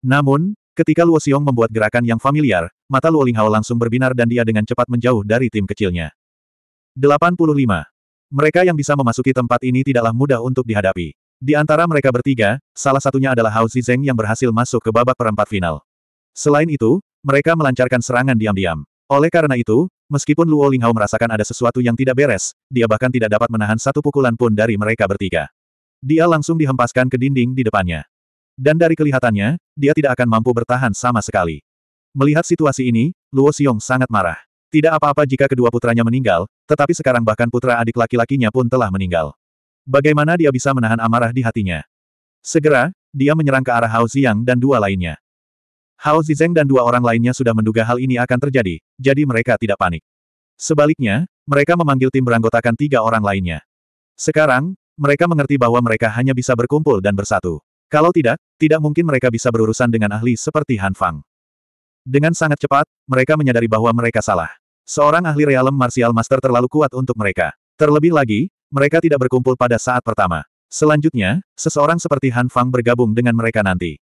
Speaker 1: Namun, ketika Luo Xiong membuat gerakan yang familiar, mata Luo Linghao langsung berbinar dan dia dengan cepat menjauh dari tim kecilnya. 85. Mereka yang bisa memasuki tempat ini tidaklah mudah untuk dihadapi. Di antara mereka bertiga, salah satunya adalah Hao Zizeng yang berhasil masuk ke babak perempat final. Selain itu, mereka melancarkan serangan diam-diam. Oleh karena itu, meskipun Luo Linghao merasakan ada sesuatu yang tidak beres, dia bahkan tidak dapat menahan satu pukulan pun dari mereka bertiga. Dia langsung dihempaskan ke dinding di depannya. Dan dari kelihatannya, dia tidak akan mampu bertahan sama sekali. Melihat situasi ini, Luo Xiong sangat marah. Tidak apa-apa jika kedua putranya meninggal, tetapi sekarang bahkan putra adik laki-lakinya pun telah meninggal. Bagaimana dia bisa menahan amarah di hatinya? Segera, dia menyerang ke arah Hao Ziyang dan dua lainnya. Hao Zizeng dan dua orang lainnya sudah menduga hal ini akan terjadi, jadi mereka tidak panik. Sebaliknya, mereka memanggil tim beranggotakan tiga orang lainnya. Sekarang, mereka mengerti bahwa mereka hanya bisa berkumpul dan bersatu. Kalau tidak, tidak mungkin mereka bisa berurusan dengan ahli seperti Han Fang. Dengan sangat cepat, mereka menyadari bahwa mereka salah. Seorang ahli realem martial master terlalu kuat untuk mereka. Terlebih lagi, mereka tidak berkumpul pada saat pertama. Selanjutnya, seseorang seperti Han Fang bergabung dengan mereka nanti.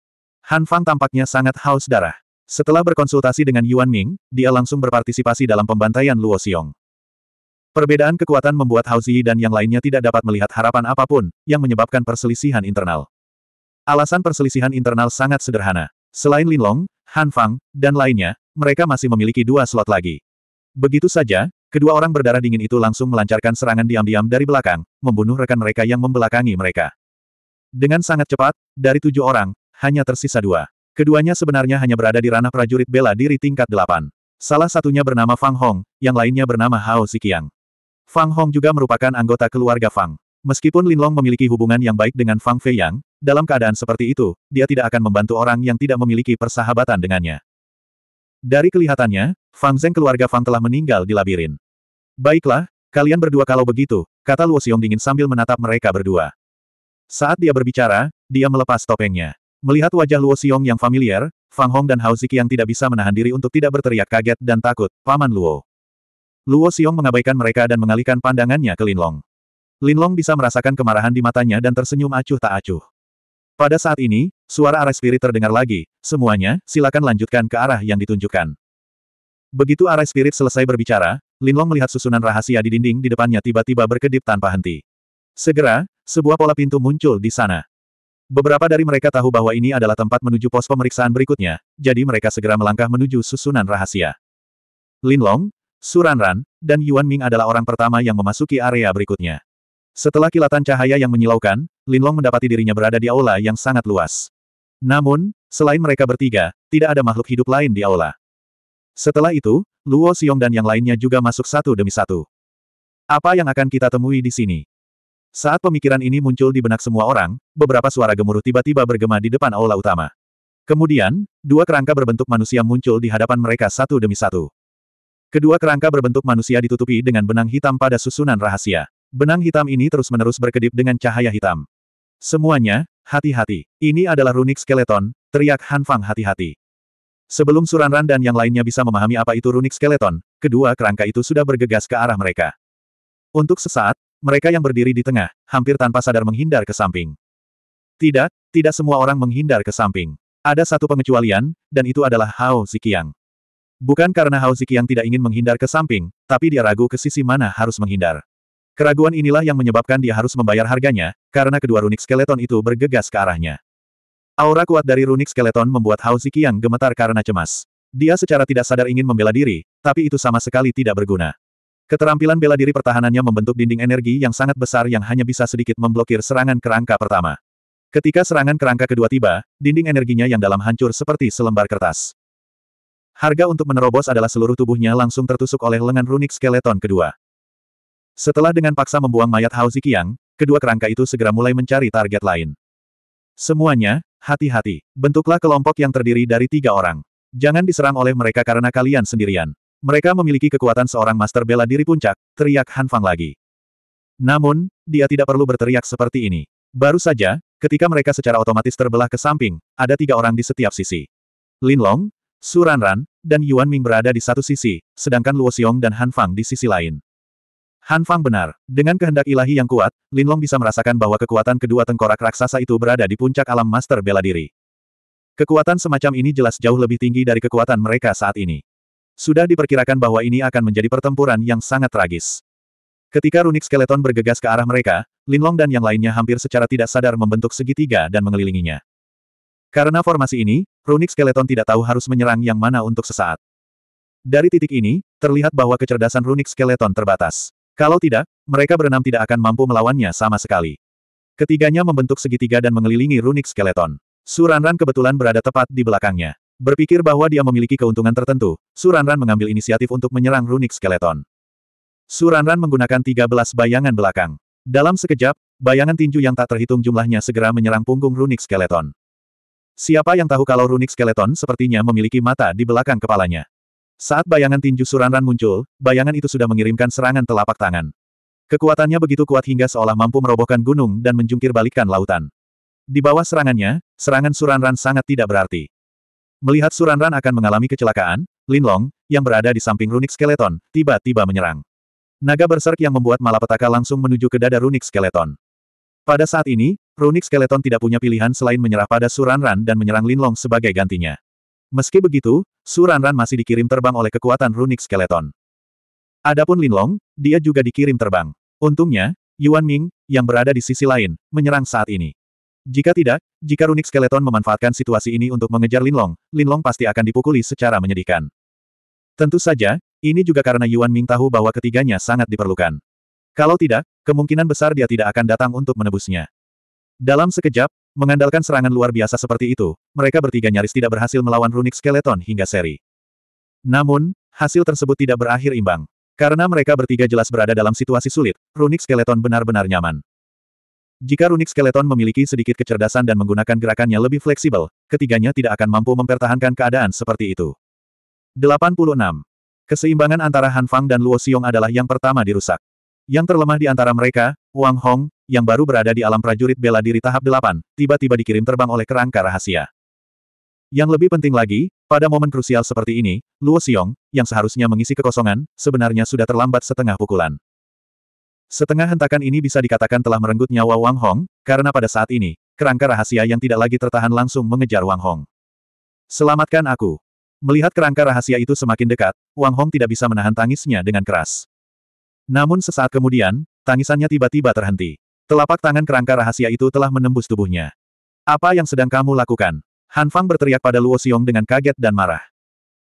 Speaker 1: Han Fang tampaknya sangat haus darah. Setelah berkonsultasi dengan Yuan Ming, dia langsung berpartisipasi dalam pembantaian Luo Xiong. Perbedaan kekuatan membuat Hao Ziyi dan yang lainnya tidak dapat melihat harapan apapun, yang menyebabkan perselisihan internal. Alasan perselisihan internal sangat sederhana. Selain Linlong, Han Fang, dan lainnya, mereka masih memiliki dua slot lagi. Begitu saja, kedua orang berdarah dingin itu langsung melancarkan serangan diam-diam dari belakang, membunuh rekan mereka yang membelakangi mereka. Dengan sangat cepat, dari tujuh orang, hanya tersisa dua. Keduanya sebenarnya hanya berada di ranah prajurit bela diri tingkat delapan. Salah satunya bernama Fang Hong, yang lainnya bernama Hao Ziqiang. Fang Hong juga merupakan anggota keluarga Fang. Meskipun Linlong memiliki hubungan yang baik dengan Fang Feiyang, dalam keadaan seperti itu, dia tidak akan membantu orang yang tidak memiliki persahabatan dengannya. Dari kelihatannya, Fang Zeng keluarga Fang telah meninggal di labirin. Baiklah, kalian berdua kalau begitu, kata Luo Xiong dingin sambil menatap mereka berdua. Saat dia berbicara, dia melepas topengnya. Melihat wajah Luo Xiong yang familiar, Fang Hong dan Hao Ziki yang tidak bisa menahan diri untuk tidak berteriak kaget dan takut, Paman Luo. Luo Xiong mengabaikan mereka dan mengalihkan pandangannya ke Linlong. Linlong bisa merasakan kemarahan di matanya dan tersenyum acuh tak acuh. Pada saat ini, suara arah spirit terdengar lagi, semuanya, silakan lanjutkan ke arah yang ditunjukkan. Begitu arah spirit selesai berbicara, Linlong melihat susunan rahasia di dinding di depannya tiba-tiba berkedip tanpa henti. Segera, sebuah pola pintu muncul di sana. Beberapa dari mereka tahu bahwa ini adalah tempat menuju pos pemeriksaan berikutnya, jadi mereka segera melangkah menuju susunan rahasia. Linlong, Suranran, dan Yuan Ming adalah orang pertama yang memasuki area berikutnya. Setelah kilatan cahaya yang menyilaukan, Linlong mendapati dirinya berada di aula yang sangat luas. Namun, selain mereka bertiga, tidak ada makhluk hidup lain di aula. Setelah itu, Luo Xiong dan yang lainnya juga masuk satu demi satu. Apa yang akan kita temui di sini? Saat pemikiran ini muncul di benak semua orang, beberapa suara gemuruh tiba-tiba bergema di depan aula utama. Kemudian, dua kerangka berbentuk manusia muncul di hadapan mereka satu demi satu. Kedua kerangka berbentuk manusia ditutupi dengan benang hitam pada susunan rahasia. Benang hitam ini terus-menerus berkedip dengan cahaya hitam. Semuanya, hati-hati. Ini adalah runik skeleton, teriak Han Fang hati-hati. Sebelum Suranran dan yang lainnya bisa memahami apa itu runik skeleton, kedua kerangka itu sudah bergegas ke arah mereka. Untuk sesaat, mereka yang berdiri di tengah, hampir tanpa sadar menghindar ke samping. Tidak, tidak semua orang menghindar ke samping. Ada satu pengecualian, dan itu adalah Hao Zikiang. Bukan karena Hao yang tidak ingin menghindar ke samping, tapi dia ragu ke sisi mana harus menghindar. Keraguan inilah yang menyebabkan dia harus membayar harganya, karena kedua runik skeleton itu bergegas ke arahnya. Aura kuat dari runik skeleton membuat Hao yang gemetar karena cemas. Dia secara tidak sadar ingin membela diri, tapi itu sama sekali tidak berguna. Keterampilan bela diri pertahanannya membentuk dinding energi yang sangat besar yang hanya bisa sedikit memblokir serangan kerangka pertama. Ketika serangan kerangka kedua tiba, dinding energinya yang dalam hancur seperti selembar kertas. Harga untuk menerobos adalah seluruh tubuhnya langsung tertusuk oleh lengan runik skeleton kedua. Setelah dengan paksa membuang mayat Hao Ziqiang, kedua kerangka itu segera mulai mencari target lain. Semuanya, hati-hati, bentuklah kelompok yang terdiri dari tiga orang. Jangan diserang oleh mereka karena kalian sendirian. Mereka memiliki kekuatan seorang master bela diri puncak, teriak Han Fang lagi. Namun, dia tidak perlu berteriak seperti ini. Baru saja, ketika mereka secara otomatis terbelah ke samping, ada tiga orang di setiap sisi. Lin Long, Suranran dan Yuan Ming berada di satu sisi, sedangkan Luo Xiong dan Han Fang di sisi lain. Han Fang benar. Dengan kehendak ilahi yang kuat, Lin Long bisa merasakan bahwa kekuatan kedua tengkorak raksasa itu berada di puncak alam master bela diri. Kekuatan semacam ini jelas jauh lebih tinggi dari kekuatan mereka saat ini. Sudah diperkirakan bahwa ini akan menjadi pertempuran yang sangat tragis. Ketika runik skeleton bergegas ke arah mereka, Lin Long dan yang lainnya hampir secara tidak sadar membentuk segitiga dan mengelilinginya. Karena formasi ini, runik skeleton tidak tahu harus menyerang yang mana untuk sesaat. Dari titik ini, terlihat bahwa kecerdasan runik skeleton terbatas. Kalau tidak, mereka berenam tidak akan mampu melawannya sama sekali. Ketiganya membentuk segitiga dan mengelilingi runik skeleton. Suranran kebetulan berada tepat di belakangnya. Berpikir bahwa dia memiliki keuntungan tertentu, Suranran mengambil inisiatif untuk menyerang runik skeleton. Suranran menggunakan 13 bayangan belakang. Dalam sekejap, bayangan tinju yang tak terhitung jumlahnya segera menyerang punggung runik skeleton. Siapa yang tahu kalau runik skeleton sepertinya memiliki mata di belakang kepalanya. Saat bayangan tinju Suranran muncul, bayangan itu sudah mengirimkan serangan telapak tangan. Kekuatannya begitu kuat hingga seolah mampu merobohkan gunung dan menjungkir balikkan lautan. Di bawah serangannya, serangan Suranran sangat tidak berarti. Melihat Suranran akan mengalami kecelakaan, Linlong, yang berada di samping runik skeleton, tiba-tiba menyerang. Naga berserk yang membuat malapetaka langsung menuju ke dada runik skeleton. Pada saat ini, Runik Skeleton tidak punya pilihan selain menyerah pada Suranran dan menyerang Linlong sebagai gantinya. Meski begitu, Suranran masih dikirim terbang oleh kekuatan Runik Skeleton. Adapun Linlong, dia juga dikirim terbang. Untungnya, Yuan Ming, yang berada di sisi lain, menyerang saat ini. Jika tidak, jika Runik Skeleton memanfaatkan situasi ini untuk mengejar Linlong, Linlong pasti akan dipukuli secara menyedihkan. Tentu saja, ini juga karena Yuan Ming tahu bahwa ketiganya sangat diperlukan. Kalau tidak, kemungkinan besar dia tidak akan datang untuk menebusnya. Dalam sekejap, mengandalkan serangan luar biasa seperti itu, mereka bertiga nyaris tidak berhasil melawan runik skeleton hingga seri. Namun, hasil tersebut tidak berakhir imbang. Karena mereka bertiga jelas berada dalam situasi sulit, runik skeleton benar-benar nyaman. Jika runik skeleton memiliki sedikit kecerdasan dan menggunakan gerakannya lebih fleksibel, ketiganya tidak akan mampu mempertahankan keadaan seperti itu. 86. Keseimbangan antara Han Fang dan Luo Xiong adalah yang pertama dirusak. Yang terlemah di antara mereka, Wang Hong, yang baru berada di alam prajurit bela diri tahap 8, tiba-tiba dikirim terbang oleh kerangka rahasia. Yang lebih penting lagi, pada momen krusial seperti ini, Luo Xiong, yang seharusnya mengisi kekosongan, sebenarnya sudah terlambat setengah pukulan. Setengah hentakan ini bisa dikatakan telah merenggut nyawa Wang Hong, karena pada saat ini, kerangka rahasia yang tidak lagi tertahan langsung mengejar Wang Hong. Selamatkan aku. Melihat kerangka rahasia itu semakin dekat, Wang Hong tidak bisa menahan tangisnya dengan keras. Namun sesaat kemudian, tangisannya tiba-tiba terhenti. Telapak tangan kerangka rahasia itu telah menembus tubuhnya. Apa yang sedang kamu lakukan? Han Fang berteriak pada Luo Xiong dengan kaget dan marah.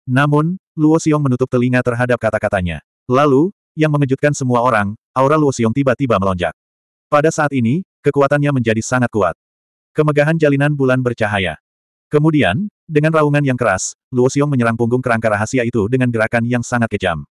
Speaker 1: Namun, Luo Xiong menutup telinga terhadap kata-katanya. Lalu, yang mengejutkan semua orang, aura Luo Xiong tiba-tiba melonjak. Pada saat ini, kekuatannya menjadi sangat kuat. Kemegahan jalinan bulan bercahaya. Kemudian, dengan raungan yang keras, Luo Xiong menyerang punggung kerangka rahasia itu dengan gerakan yang sangat kejam.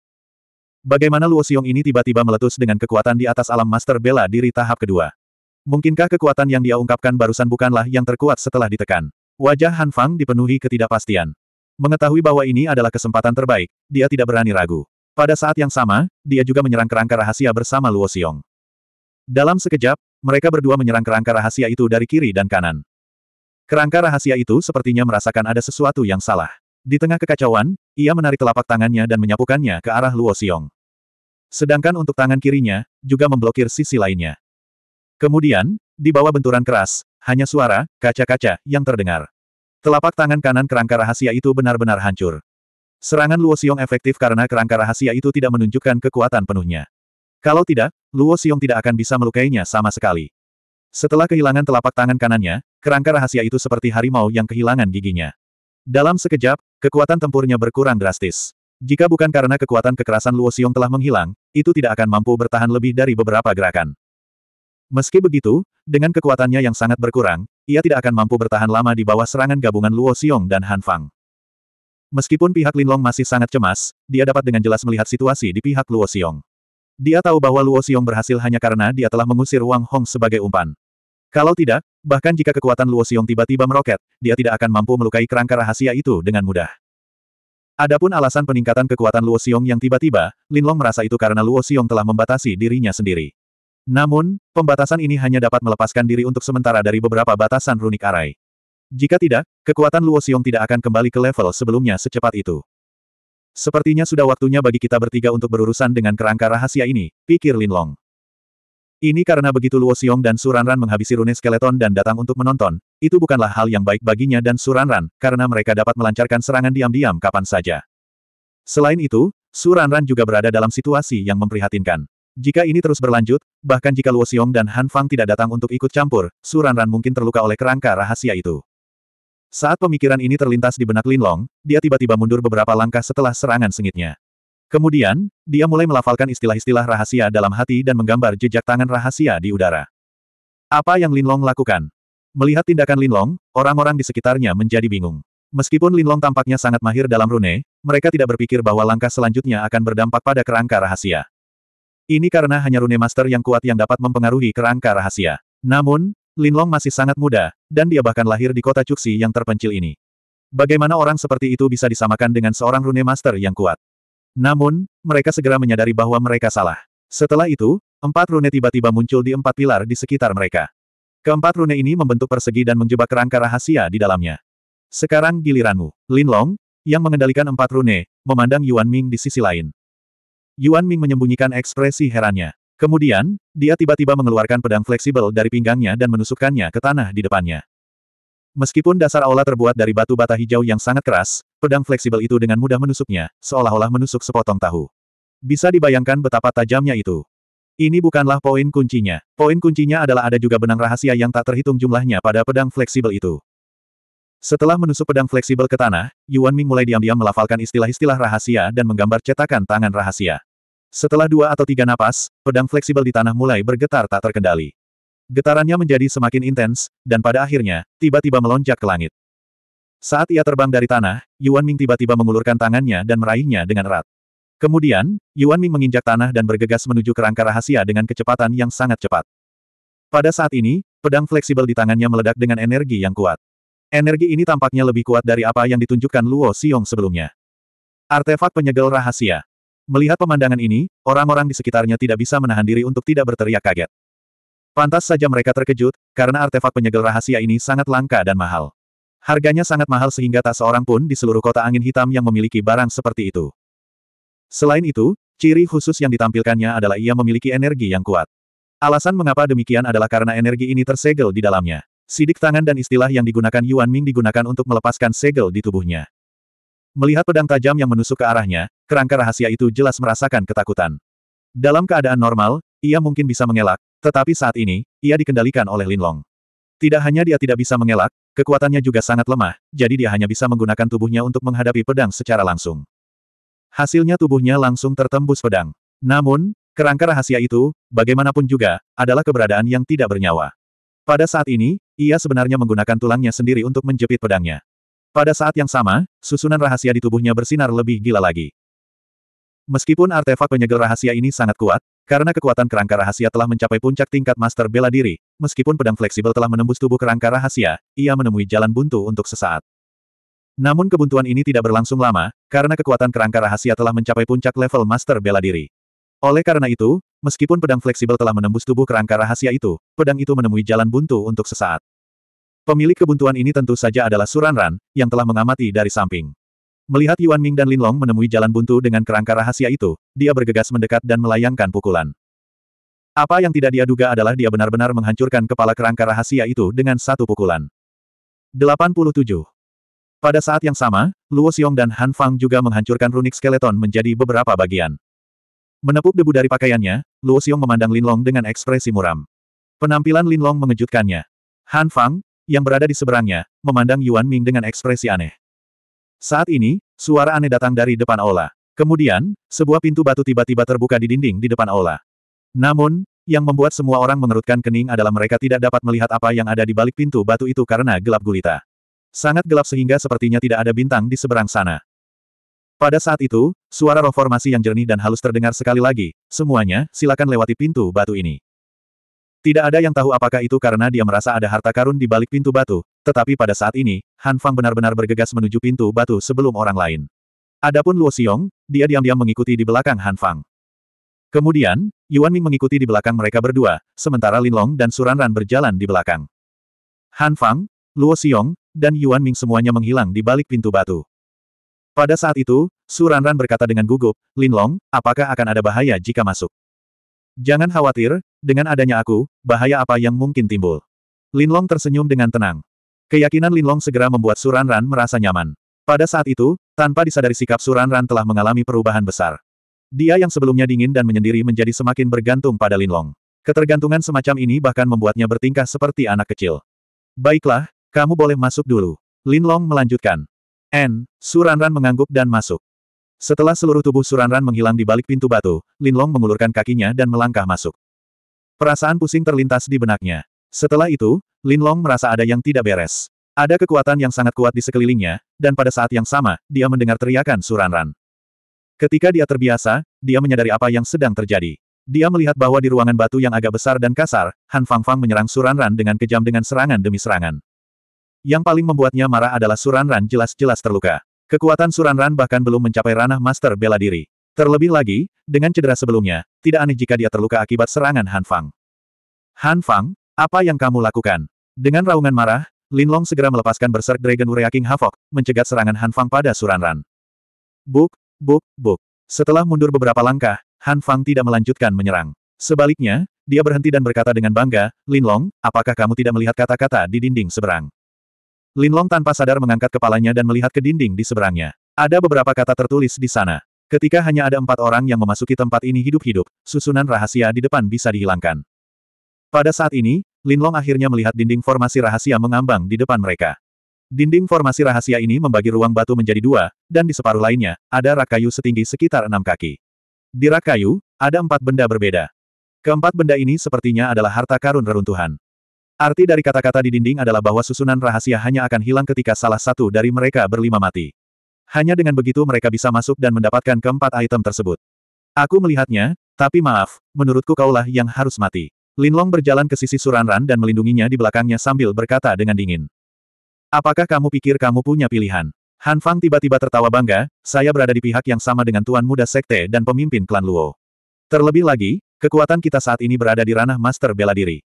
Speaker 1: Bagaimana Luo Xiong ini tiba-tiba meletus dengan kekuatan di atas alam master bela diri tahap kedua? Mungkinkah kekuatan yang dia ungkapkan barusan bukanlah yang terkuat setelah ditekan? Wajah Han Fang dipenuhi ketidakpastian. Mengetahui bahwa ini adalah kesempatan terbaik, dia tidak berani ragu. Pada saat yang sama, dia juga menyerang kerangka rahasia bersama Luo Xiong. Dalam sekejap, mereka berdua menyerang kerangka rahasia itu dari kiri dan kanan. Kerangka rahasia itu sepertinya merasakan ada sesuatu yang salah. Di tengah kekacauan, ia menarik telapak tangannya dan menyapukannya ke arah Luo Xiong. Sedangkan untuk tangan kirinya, juga memblokir sisi lainnya. Kemudian, di bawah benturan keras, hanya suara, kaca-kaca, yang terdengar. Telapak tangan kanan kerangka rahasia itu benar-benar hancur. Serangan Luo Xiong efektif karena kerangka rahasia itu tidak menunjukkan kekuatan penuhnya. Kalau tidak, Luo Xiong tidak akan bisa melukainya sama sekali. Setelah kehilangan telapak tangan kanannya, kerangka rahasia itu seperti harimau yang kehilangan giginya. Dalam sekejap, kekuatan tempurnya berkurang drastis. Jika bukan karena kekuatan kekerasan Luo Xiong telah menghilang, itu tidak akan mampu bertahan lebih dari beberapa gerakan. Meski begitu, dengan kekuatannya yang sangat berkurang, ia tidak akan mampu bertahan lama di bawah serangan gabungan Luo Xiong dan Han Fang. Meskipun pihak Linlong masih sangat cemas, dia dapat dengan jelas melihat situasi di pihak Luo Xiong. Dia tahu bahwa Luo Xiong berhasil hanya karena dia telah mengusir Wang Hong sebagai umpan. Kalau tidak, bahkan jika kekuatan Luo Xiong tiba-tiba meroket, dia tidak akan mampu melukai kerangka rahasia itu dengan mudah. Adapun alasan peningkatan kekuatan Luo Xiong yang tiba-tiba, Linlong merasa itu karena Luo Xiong telah membatasi dirinya sendiri. Namun, pembatasan ini hanya dapat melepaskan diri untuk sementara dari beberapa batasan runik arai. Jika tidak, kekuatan Luo Xiong tidak akan kembali ke level sebelumnya secepat itu. Sepertinya sudah waktunya bagi kita bertiga untuk berurusan dengan kerangka rahasia ini, pikir Linlong. Ini karena begitu Luo Xiong dan Suranran menghabisi rune skeleton dan datang untuk menonton, itu bukanlah hal yang baik baginya dan Suranran, karena mereka dapat melancarkan serangan diam-diam kapan saja. Selain itu, Suranran juga berada dalam situasi yang memprihatinkan. Jika ini terus berlanjut, bahkan jika Luo Xiong dan Han Fang tidak datang untuk ikut campur, Suranran mungkin terluka oleh kerangka rahasia itu. Saat pemikiran ini terlintas di benak Linlong, dia tiba-tiba mundur beberapa langkah setelah serangan sengitnya. Kemudian, dia mulai melafalkan istilah-istilah rahasia dalam hati dan menggambar jejak tangan rahasia di udara. Apa yang Linlong lakukan? Melihat tindakan Linlong, orang-orang di sekitarnya menjadi bingung. Meskipun Linlong tampaknya sangat mahir dalam rune, mereka tidak berpikir bahwa langkah selanjutnya akan berdampak pada kerangka rahasia. Ini karena hanya rune master yang kuat yang dapat mempengaruhi kerangka rahasia. Namun, Linlong masih sangat muda, dan dia bahkan lahir di kota Cuxi yang terpencil ini. Bagaimana orang seperti itu bisa disamakan dengan seorang rune master yang kuat? Namun, mereka segera menyadari bahwa mereka salah. Setelah itu, empat rune tiba-tiba muncul di empat pilar di sekitar mereka. Keempat rune ini membentuk persegi dan menjebak kerangka rahasia di dalamnya. Sekarang giliranmu, Lin Long, yang mengendalikan empat rune, memandang Yuan Ming di sisi lain. Yuan Ming menyembunyikan ekspresi herannya. Kemudian, dia tiba-tiba mengeluarkan pedang fleksibel dari pinggangnya dan menusukkannya ke tanah di depannya. Meskipun dasar aula terbuat dari batu bata hijau yang sangat keras, pedang fleksibel itu dengan mudah menusuknya, seolah-olah menusuk sepotong tahu. Bisa dibayangkan betapa tajamnya itu. Ini bukanlah poin kuncinya. Poin kuncinya adalah ada juga benang rahasia yang tak terhitung jumlahnya pada pedang fleksibel itu. Setelah menusuk pedang fleksibel ke tanah, Yuan Ming mulai diam-diam melafalkan istilah-istilah rahasia dan menggambar cetakan tangan rahasia. Setelah dua atau tiga napas, pedang fleksibel di tanah mulai bergetar tak terkendali. Getarannya menjadi semakin intens, dan pada akhirnya, tiba-tiba melonjak ke langit. Saat ia terbang dari tanah, Yuan Ming tiba-tiba mengulurkan tangannya dan meraihnya dengan erat. Kemudian, Yuan Ming menginjak tanah dan bergegas menuju kerangka rahasia dengan kecepatan yang sangat cepat. Pada saat ini, pedang fleksibel di tangannya meledak dengan energi yang kuat. Energi ini tampaknya lebih kuat dari apa yang ditunjukkan Luo Xiong sebelumnya. Artefak penyegel rahasia. Melihat pemandangan ini, orang-orang di sekitarnya tidak bisa menahan diri untuk tidak berteriak kaget. Pantas saja mereka terkejut, karena artefak penyegel rahasia ini sangat langka dan mahal. Harganya sangat mahal sehingga tak seorang pun di seluruh kota angin hitam yang memiliki barang seperti itu. Selain itu, ciri khusus yang ditampilkannya adalah ia memiliki energi yang kuat. Alasan mengapa demikian adalah karena energi ini tersegel di dalamnya. Sidik tangan dan istilah yang digunakan Yuan Ming digunakan untuk melepaskan segel di tubuhnya. Melihat pedang tajam yang menusuk ke arahnya, kerangka rahasia itu jelas merasakan ketakutan. Dalam keadaan normal, ia mungkin bisa mengelak, tetapi saat ini, ia dikendalikan oleh Linlong. Tidak hanya dia tidak bisa mengelak, kekuatannya juga sangat lemah, jadi dia hanya bisa menggunakan tubuhnya untuk menghadapi pedang secara langsung. Hasilnya tubuhnya langsung tertembus pedang. Namun, kerangka rahasia itu, bagaimanapun juga, adalah keberadaan yang tidak bernyawa. Pada saat ini, ia sebenarnya menggunakan tulangnya sendiri untuk menjepit pedangnya. Pada saat yang sama, susunan rahasia di tubuhnya bersinar lebih gila lagi. Meskipun artefak penyegel rahasia ini sangat kuat, karena kekuatan kerangka rahasia telah mencapai puncak tingkat master bela diri, meskipun pedang fleksibel telah menembus tubuh kerangka rahasia, ia menemui jalan buntu untuk sesaat. Namun kebuntuan ini tidak berlangsung lama, karena kekuatan kerangka rahasia telah mencapai puncak level master bela diri. Oleh karena itu, meskipun pedang fleksibel telah menembus tubuh kerangka rahasia itu, pedang itu menemui jalan buntu untuk sesaat. Pemilik kebuntuan ini tentu saja adalah Suranran, yang telah mengamati dari samping. Melihat Yuan Ming dan Linlong menemui jalan buntu dengan kerangka rahasia itu, dia bergegas mendekat dan melayangkan pukulan. Apa yang tidak dia duga adalah dia benar-benar menghancurkan kepala kerangka rahasia itu dengan satu pukulan. 87. Pada saat yang sama, Luo Xiong dan Han Fang juga menghancurkan runik skeleton menjadi beberapa bagian. Menepuk debu dari pakaiannya, Luo Xiong memandang Linlong dengan ekspresi muram. Penampilan Linlong mengejutkannya. Han Fang, yang berada di seberangnya, memandang Yuan Ming dengan ekspresi aneh. Saat ini, suara aneh datang dari depan aula. Kemudian, sebuah pintu batu tiba-tiba terbuka di dinding di depan aula. Namun, yang membuat semua orang mengerutkan kening adalah mereka tidak dapat melihat apa yang ada di balik pintu batu itu karena gelap gulita. Sangat gelap sehingga sepertinya tidak ada bintang di seberang sana. Pada saat itu, suara reformasi yang jernih dan halus terdengar sekali lagi, semuanya, silakan lewati pintu batu ini. Tidak ada yang tahu apakah itu karena dia merasa ada harta karun di balik pintu batu, tetapi pada saat ini, Han Fang benar-benar bergegas menuju pintu batu sebelum orang lain. Adapun Luo Xiong, dia diam-diam mengikuti di belakang Han Fang. Kemudian, Yuan Ming mengikuti di belakang mereka berdua, sementara Lin Long dan Suranran berjalan di belakang. Han Fang, Luo Xiong, dan Yuan Ming semuanya menghilang di balik pintu batu. Pada saat itu, Su Ranran berkata dengan gugup, Lin Long, apakah akan ada bahaya jika masuk? Jangan khawatir, dengan adanya aku, bahaya apa yang mungkin timbul. Linlong tersenyum dengan tenang. Keyakinan Linlong segera membuat Suran Ran merasa nyaman. Pada saat itu, tanpa disadari sikap Suran Ran telah mengalami perubahan besar. Dia yang sebelumnya dingin dan menyendiri menjadi semakin bergantung pada Linlong. Ketergantungan semacam ini bahkan membuatnya bertingkah seperti anak kecil. Baiklah, kamu boleh masuk dulu. Linlong melanjutkan. N. Ran mengangguk dan masuk. Setelah seluruh tubuh Suranran menghilang di balik pintu batu, Linlong mengulurkan kakinya dan melangkah masuk. Perasaan pusing terlintas di benaknya. Setelah itu, Linlong merasa ada yang tidak beres. Ada kekuatan yang sangat kuat di sekelilingnya, dan pada saat yang sama, dia mendengar teriakan Suranran. Ketika dia terbiasa, dia menyadari apa yang sedang terjadi. Dia melihat bahwa di ruangan batu yang agak besar dan kasar, Han Fangfang menyerang Suranran dengan kejam dengan serangan demi serangan. Yang paling membuatnya marah adalah Suranran jelas-jelas terluka. Kekuatan Suranran bahkan belum mencapai ranah master bela diri. Terlebih lagi, dengan cedera sebelumnya, tidak aneh jika dia terluka akibat serangan Han Fang. Han Fang, apa yang kamu lakukan? Dengan raungan marah, Lin Long segera melepaskan berserk Dragon Urea King Havok, mencegat serangan Han Fang pada Suranran. Buk, buk, buk. Setelah mundur beberapa langkah, Han Fang tidak melanjutkan menyerang. Sebaliknya, dia berhenti dan berkata dengan bangga, Lin Long, apakah kamu tidak melihat kata-kata di dinding seberang? Linlong tanpa sadar mengangkat kepalanya dan melihat ke dinding di seberangnya. Ada beberapa kata tertulis di sana. Ketika hanya ada empat orang yang memasuki tempat ini hidup-hidup, susunan rahasia di depan bisa dihilangkan. Pada saat ini, Linlong akhirnya melihat dinding formasi rahasia mengambang di depan mereka. Dinding formasi rahasia ini membagi ruang batu menjadi dua, dan di separuh lainnya, ada rak kayu setinggi sekitar enam kaki. Di rak kayu, ada empat benda berbeda. Keempat benda ini sepertinya adalah harta karun reruntuhan. Arti dari kata-kata di dinding adalah bahwa susunan rahasia hanya akan hilang ketika salah satu dari mereka berlima mati. Hanya dengan begitu mereka bisa masuk dan mendapatkan keempat item tersebut. Aku melihatnya, tapi maaf, menurutku kaulah yang harus mati. Linlong berjalan ke sisi Suranran dan melindunginya di belakangnya sambil berkata dengan dingin. Apakah kamu pikir kamu punya pilihan? Han Fang tiba-tiba tertawa bangga, saya berada di pihak yang sama dengan Tuan Muda Sekte dan pemimpin klan Luo. Terlebih lagi, kekuatan kita saat ini berada di ranah Master Bela Diri.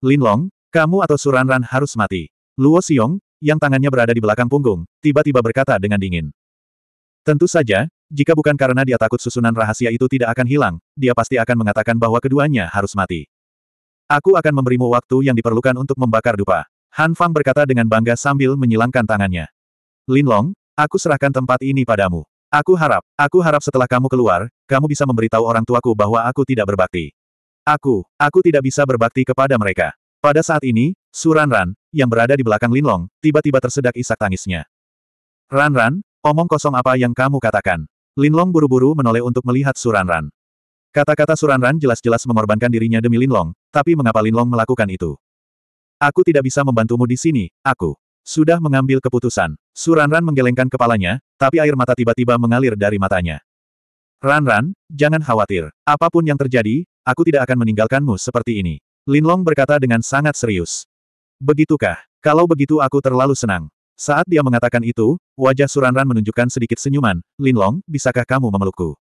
Speaker 1: Linlong, kamu atau Suranran harus mati. Luo Xiong, yang tangannya berada di belakang punggung, tiba-tiba berkata dengan dingin. Tentu saja, jika bukan karena dia takut susunan rahasia itu tidak akan hilang, dia pasti akan mengatakan bahwa keduanya harus mati. Aku akan memberimu waktu yang diperlukan untuk membakar dupa. Han Fang berkata dengan bangga sambil menyilangkan tangannya. Linlong, aku serahkan tempat ini padamu. Aku harap, aku harap setelah kamu keluar, kamu bisa memberitahu orang tuaku bahwa aku tidak berbakti. Aku, aku tidak bisa berbakti kepada mereka. Pada saat ini, Suranran, yang berada di belakang Linlong, tiba-tiba tersedak isak tangisnya. Ran Ran, omong kosong apa yang kamu katakan? Linlong buru-buru menoleh untuk melihat Suranran. Kata-kata Suranran jelas-jelas mengorbankan dirinya demi Linlong, tapi mengapa Linlong melakukan itu? Aku tidak bisa membantumu di sini, aku. Sudah mengambil keputusan. Suranran menggelengkan kepalanya, tapi air mata tiba-tiba mengalir dari matanya. Ran Ran, jangan khawatir. Apapun yang terjadi, aku tidak akan meninggalkanmu seperti ini. Linlong berkata dengan sangat serius. Begitukah? Kalau begitu aku terlalu senang. Saat dia mengatakan itu, wajah Suranran menunjukkan sedikit senyuman, Linlong, bisakah kamu memelukku?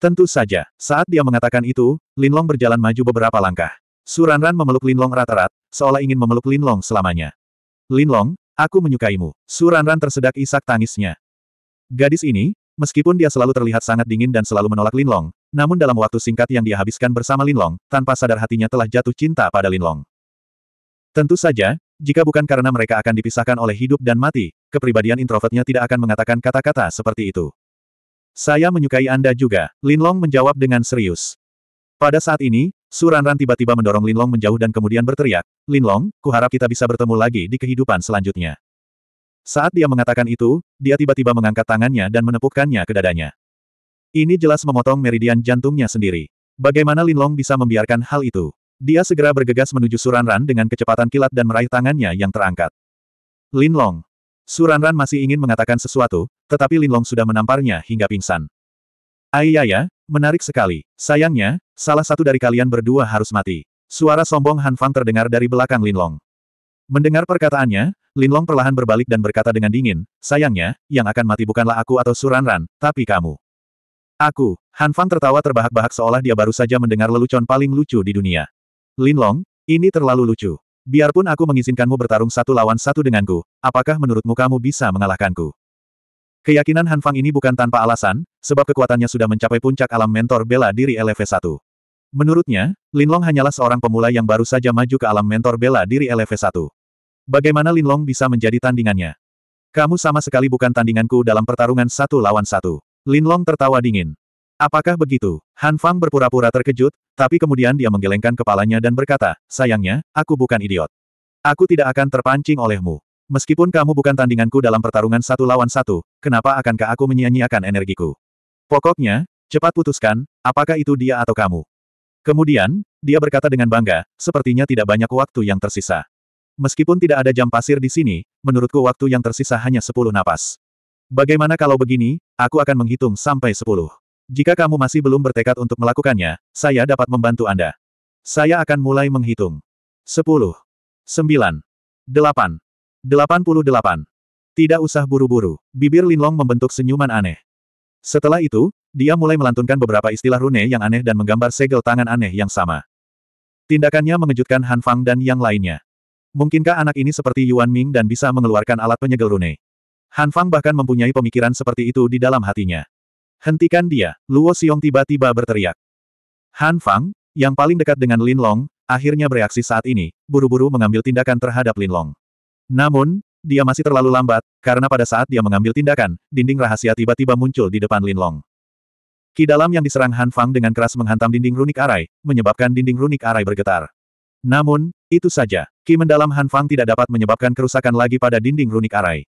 Speaker 1: Tentu saja, saat dia mengatakan itu, Linlong berjalan maju beberapa langkah. Suranran memeluk Linlong rata-rat, seolah ingin memeluk Linlong selamanya. Linlong, aku menyukaimu. Suranran tersedak isak tangisnya. Gadis ini, meskipun dia selalu terlihat sangat dingin dan selalu menolak Linlong, namun dalam waktu singkat yang dia habiskan bersama Linlong, tanpa sadar hatinya telah jatuh cinta pada Linlong. Tentu saja, jika bukan karena mereka akan dipisahkan oleh hidup dan mati, kepribadian introvertnya tidak akan mengatakan kata-kata seperti itu. Saya menyukai Anda juga, Linlong menjawab dengan serius. Pada saat ini, Suranran tiba-tiba mendorong Linlong menjauh dan kemudian berteriak, Linlong, kuharap kita bisa bertemu lagi di kehidupan selanjutnya. Saat dia mengatakan itu, dia tiba-tiba mengangkat tangannya dan menepukkannya ke dadanya. Ini jelas memotong meridian jantungnya sendiri. Bagaimana Lin Long bisa membiarkan hal itu? Dia segera bergegas menuju Suranran dengan kecepatan kilat dan meraih tangannya yang terangkat. Lin Linlong. Suranran masih ingin mengatakan sesuatu, tetapi Lin Long sudah menamparnya hingga pingsan. Ayaya, ya, menarik sekali. Sayangnya, salah satu dari kalian berdua harus mati. Suara sombong Han Fang terdengar dari belakang Lin Long. Mendengar perkataannya, Lin Long perlahan berbalik dan berkata dengan dingin, sayangnya, yang akan mati bukanlah aku atau Suranran, tapi kamu. Aku, Han Fang tertawa terbahak-bahak seolah dia baru saja mendengar lelucon paling lucu di dunia. Lin Long, ini terlalu lucu. Biarpun aku mengizinkanmu bertarung satu lawan satu denganku, apakah menurutmu kamu bisa mengalahkanku? Keyakinan Han Fang ini bukan tanpa alasan, sebab kekuatannya sudah mencapai puncak alam mentor bela diri LV1. Menurutnya, Lin Long hanyalah seorang pemula yang baru saja maju ke alam mentor bela diri LV1. Bagaimana Lin Long bisa menjadi tandingannya? Kamu sama sekali bukan tandinganku dalam pertarungan satu lawan satu. Linlong tertawa dingin. Apakah begitu? Han Fang berpura-pura terkejut, tapi kemudian dia menggelengkan kepalanya dan berkata, sayangnya, aku bukan idiot. Aku tidak akan terpancing olehmu. Meskipun kamu bukan tandinganku dalam pertarungan satu lawan satu, kenapa akankah aku menyia-nyiakan energiku? Pokoknya, cepat putuskan, apakah itu dia atau kamu. Kemudian, dia berkata dengan bangga, sepertinya tidak banyak waktu yang tersisa. Meskipun tidak ada jam pasir di sini, menurutku waktu yang tersisa hanya sepuluh napas. Bagaimana kalau begini, aku akan menghitung sampai sepuluh. Jika kamu masih belum bertekad untuk melakukannya, saya dapat membantu Anda. Saya akan mulai menghitung. Sepuluh, sembilan, delapan, delapan puluh delapan. Tidak usah buru-buru, bibir Linlong membentuk senyuman aneh. Setelah itu, dia mulai melantunkan beberapa istilah rune yang aneh dan menggambar segel tangan aneh yang sama. Tindakannya mengejutkan Han Fang dan yang lainnya. Mungkinkah anak ini seperti Yuan Ming dan bisa mengeluarkan alat penyegel rune? Han Fang bahkan mempunyai pemikiran seperti itu di dalam hatinya. Hentikan dia, Luo Xiong tiba-tiba berteriak. Han Fang, yang paling dekat dengan Lin Long, akhirnya bereaksi saat ini, buru-buru mengambil tindakan terhadap Lin Long. Namun, dia masih terlalu lambat, karena pada saat dia mengambil tindakan, dinding rahasia tiba-tiba muncul di depan Lin Long. Ki dalam yang diserang Han Fang dengan keras menghantam dinding runik arai, menyebabkan dinding runik arai bergetar. Namun, itu saja, Ki mendalam Han Fang tidak dapat menyebabkan kerusakan lagi pada dinding runik arai.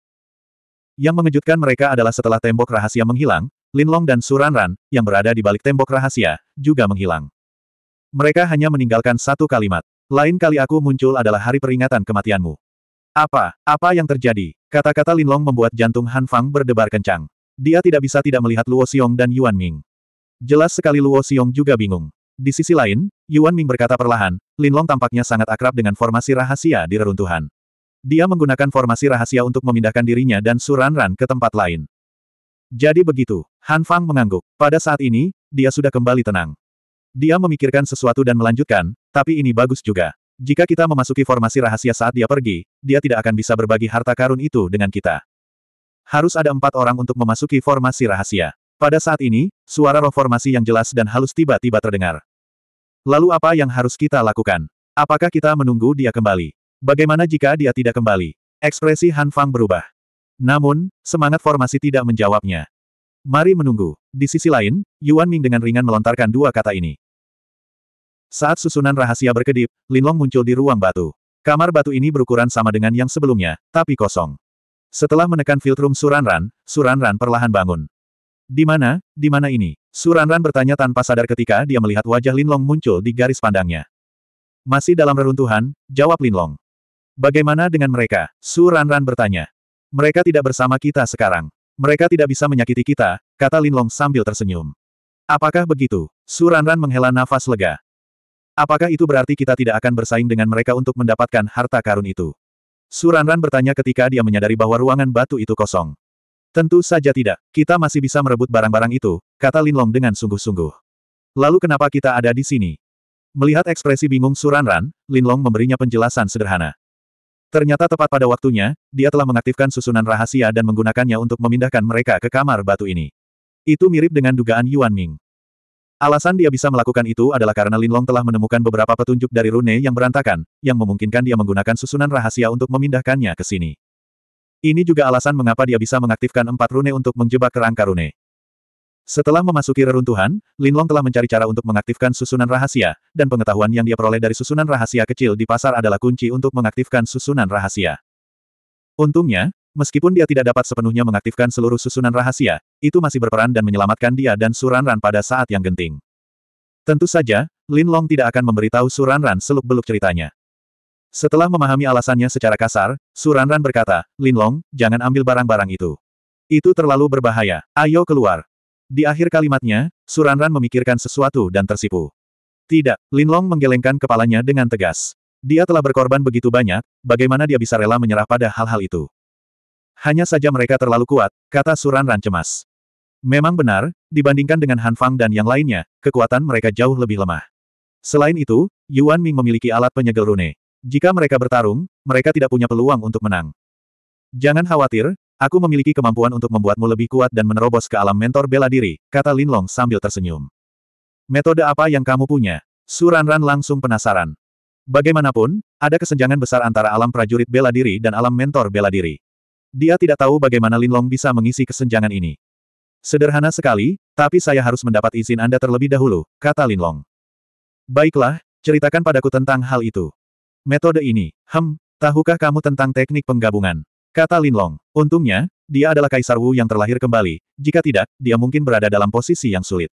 Speaker 1: Yang mengejutkan mereka adalah setelah tembok rahasia menghilang, Linlong dan Suranran, yang berada di balik tembok rahasia, juga menghilang. Mereka hanya meninggalkan satu kalimat. Lain kali aku muncul adalah hari peringatan kematianmu. Apa, apa yang terjadi? Kata-kata Linlong membuat jantung Han Fang berdebar kencang. Dia tidak bisa tidak melihat Luo Xiong dan Yuan Ming. Jelas sekali Luo Xiong juga bingung. Di sisi lain, Yuan Ming berkata perlahan, Linlong tampaknya sangat akrab dengan formasi rahasia di reruntuhan. Dia menggunakan formasi rahasia untuk memindahkan dirinya dan Suranran ke tempat lain. Jadi begitu, Han Fang mengangguk. Pada saat ini, dia sudah kembali tenang. Dia memikirkan sesuatu dan melanjutkan, tapi ini bagus juga. Jika kita memasuki formasi rahasia saat dia pergi, dia tidak akan bisa berbagi harta karun itu dengan kita. Harus ada empat orang untuk memasuki formasi rahasia. Pada saat ini, suara roh formasi yang jelas dan halus tiba-tiba terdengar. Lalu apa yang harus kita lakukan? Apakah kita menunggu dia kembali? Bagaimana jika dia tidak kembali? Ekspresi Han Fang berubah. Namun, semangat formasi tidak menjawabnya. Mari menunggu. Di sisi lain, Yuan Ming dengan ringan melontarkan dua kata ini. Saat susunan rahasia berkedip, Linlong muncul di ruang batu. Kamar batu ini berukuran sama dengan yang sebelumnya, tapi kosong. Setelah menekan filtrum Suranran, Suranran perlahan bangun. Di mana, di mana ini? Suranran bertanya tanpa sadar ketika dia melihat wajah Linlong muncul di garis pandangnya. Masih dalam reruntuhan, jawab Linlong. Bagaimana dengan mereka? Su Ranran bertanya. Mereka tidak bersama kita sekarang. Mereka tidak bisa menyakiti kita, kata Linlong sambil tersenyum. Apakah begitu? Su Ranran menghela nafas lega. Apakah itu berarti kita tidak akan bersaing dengan mereka untuk mendapatkan harta karun itu? Suranran bertanya ketika dia menyadari bahwa ruangan batu itu kosong. Tentu saja tidak, kita masih bisa merebut barang-barang itu, kata Linlong dengan sungguh-sungguh. Lalu kenapa kita ada di sini? Melihat ekspresi bingung Suranran, Linlong memberinya penjelasan sederhana. Ternyata tepat pada waktunya, dia telah mengaktifkan susunan rahasia dan menggunakannya untuk memindahkan mereka ke kamar batu ini. Itu mirip dengan dugaan Yuan Ming. Alasan dia bisa melakukan itu adalah karena Lin Long telah menemukan beberapa petunjuk dari rune yang berantakan, yang memungkinkan dia menggunakan susunan rahasia untuk memindahkannya ke sini. Ini juga alasan mengapa dia bisa mengaktifkan empat rune untuk menjebak kerangka rune. Setelah memasuki reruntuhan, Linlong telah mencari cara untuk mengaktifkan susunan rahasia, dan pengetahuan yang dia peroleh dari susunan rahasia kecil di pasar adalah kunci untuk mengaktifkan susunan rahasia. Untungnya, meskipun dia tidak dapat sepenuhnya mengaktifkan seluruh susunan rahasia, itu masih berperan dan menyelamatkan dia dan Suranran pada saat yang genting. Tentu saja, Linlong tidak akan memberitahu Suranran seluk-beluk ceritanya. Setelah memahami alasannya secara kasar, Suranran berkata, Linlong, jangan ambil barang-barang itu. Itu terlalu berbahaya, ayo keluar. Di akhir kalimatnya, Suranran memikirkan sesuatu dan tersipu. Tidak, Linlong menggelengkan kepalanya dengan tegas. Dia telah berkorban begitu banyak, bagaimana dia bisa rela menyerah pada hal-hal itu? Hanya saja mereka terlalu kuat, kata Suranran cemas. Memang benar, dibandingkan dengan Han Fang dan yang lainnya, kekuatan mereka jauh lebih lemah. Selain itu, Yuan Ming memiliki alat penyegel rune. Jika mereka bertarung, mereka tidak punya peluang untuk menang. Jangan khawatir, Aku memiliki kemampuan untuk membuatmu lebih kuat dan menerobos ke alam mentor bela diri, kata Linlong sambil tersenyum. Metode apa yang kamu punya? Suranran langsung penasaran. Bagaimanapun, ada kesenjangan besar antara alam prajurit bela diri dan alam mentor bela diri. Dia tidak tahu bagaimana Linlong bisa mengisi kesenjangan ini. Sederhana sekali, tapi saya harus mendapat izin Anda terlebih dahulu, kata Linlong. Baiklah, ceritakan padaku tentang hal itu. Metode ini, hem, tahukah kamu tentang teknik penggabungan? Kata Linlong, untungnya, dia adalah Kaisar Wu yang terlahir kembali, jika tidak, dia mungkin berada dalam posisi yang sulit.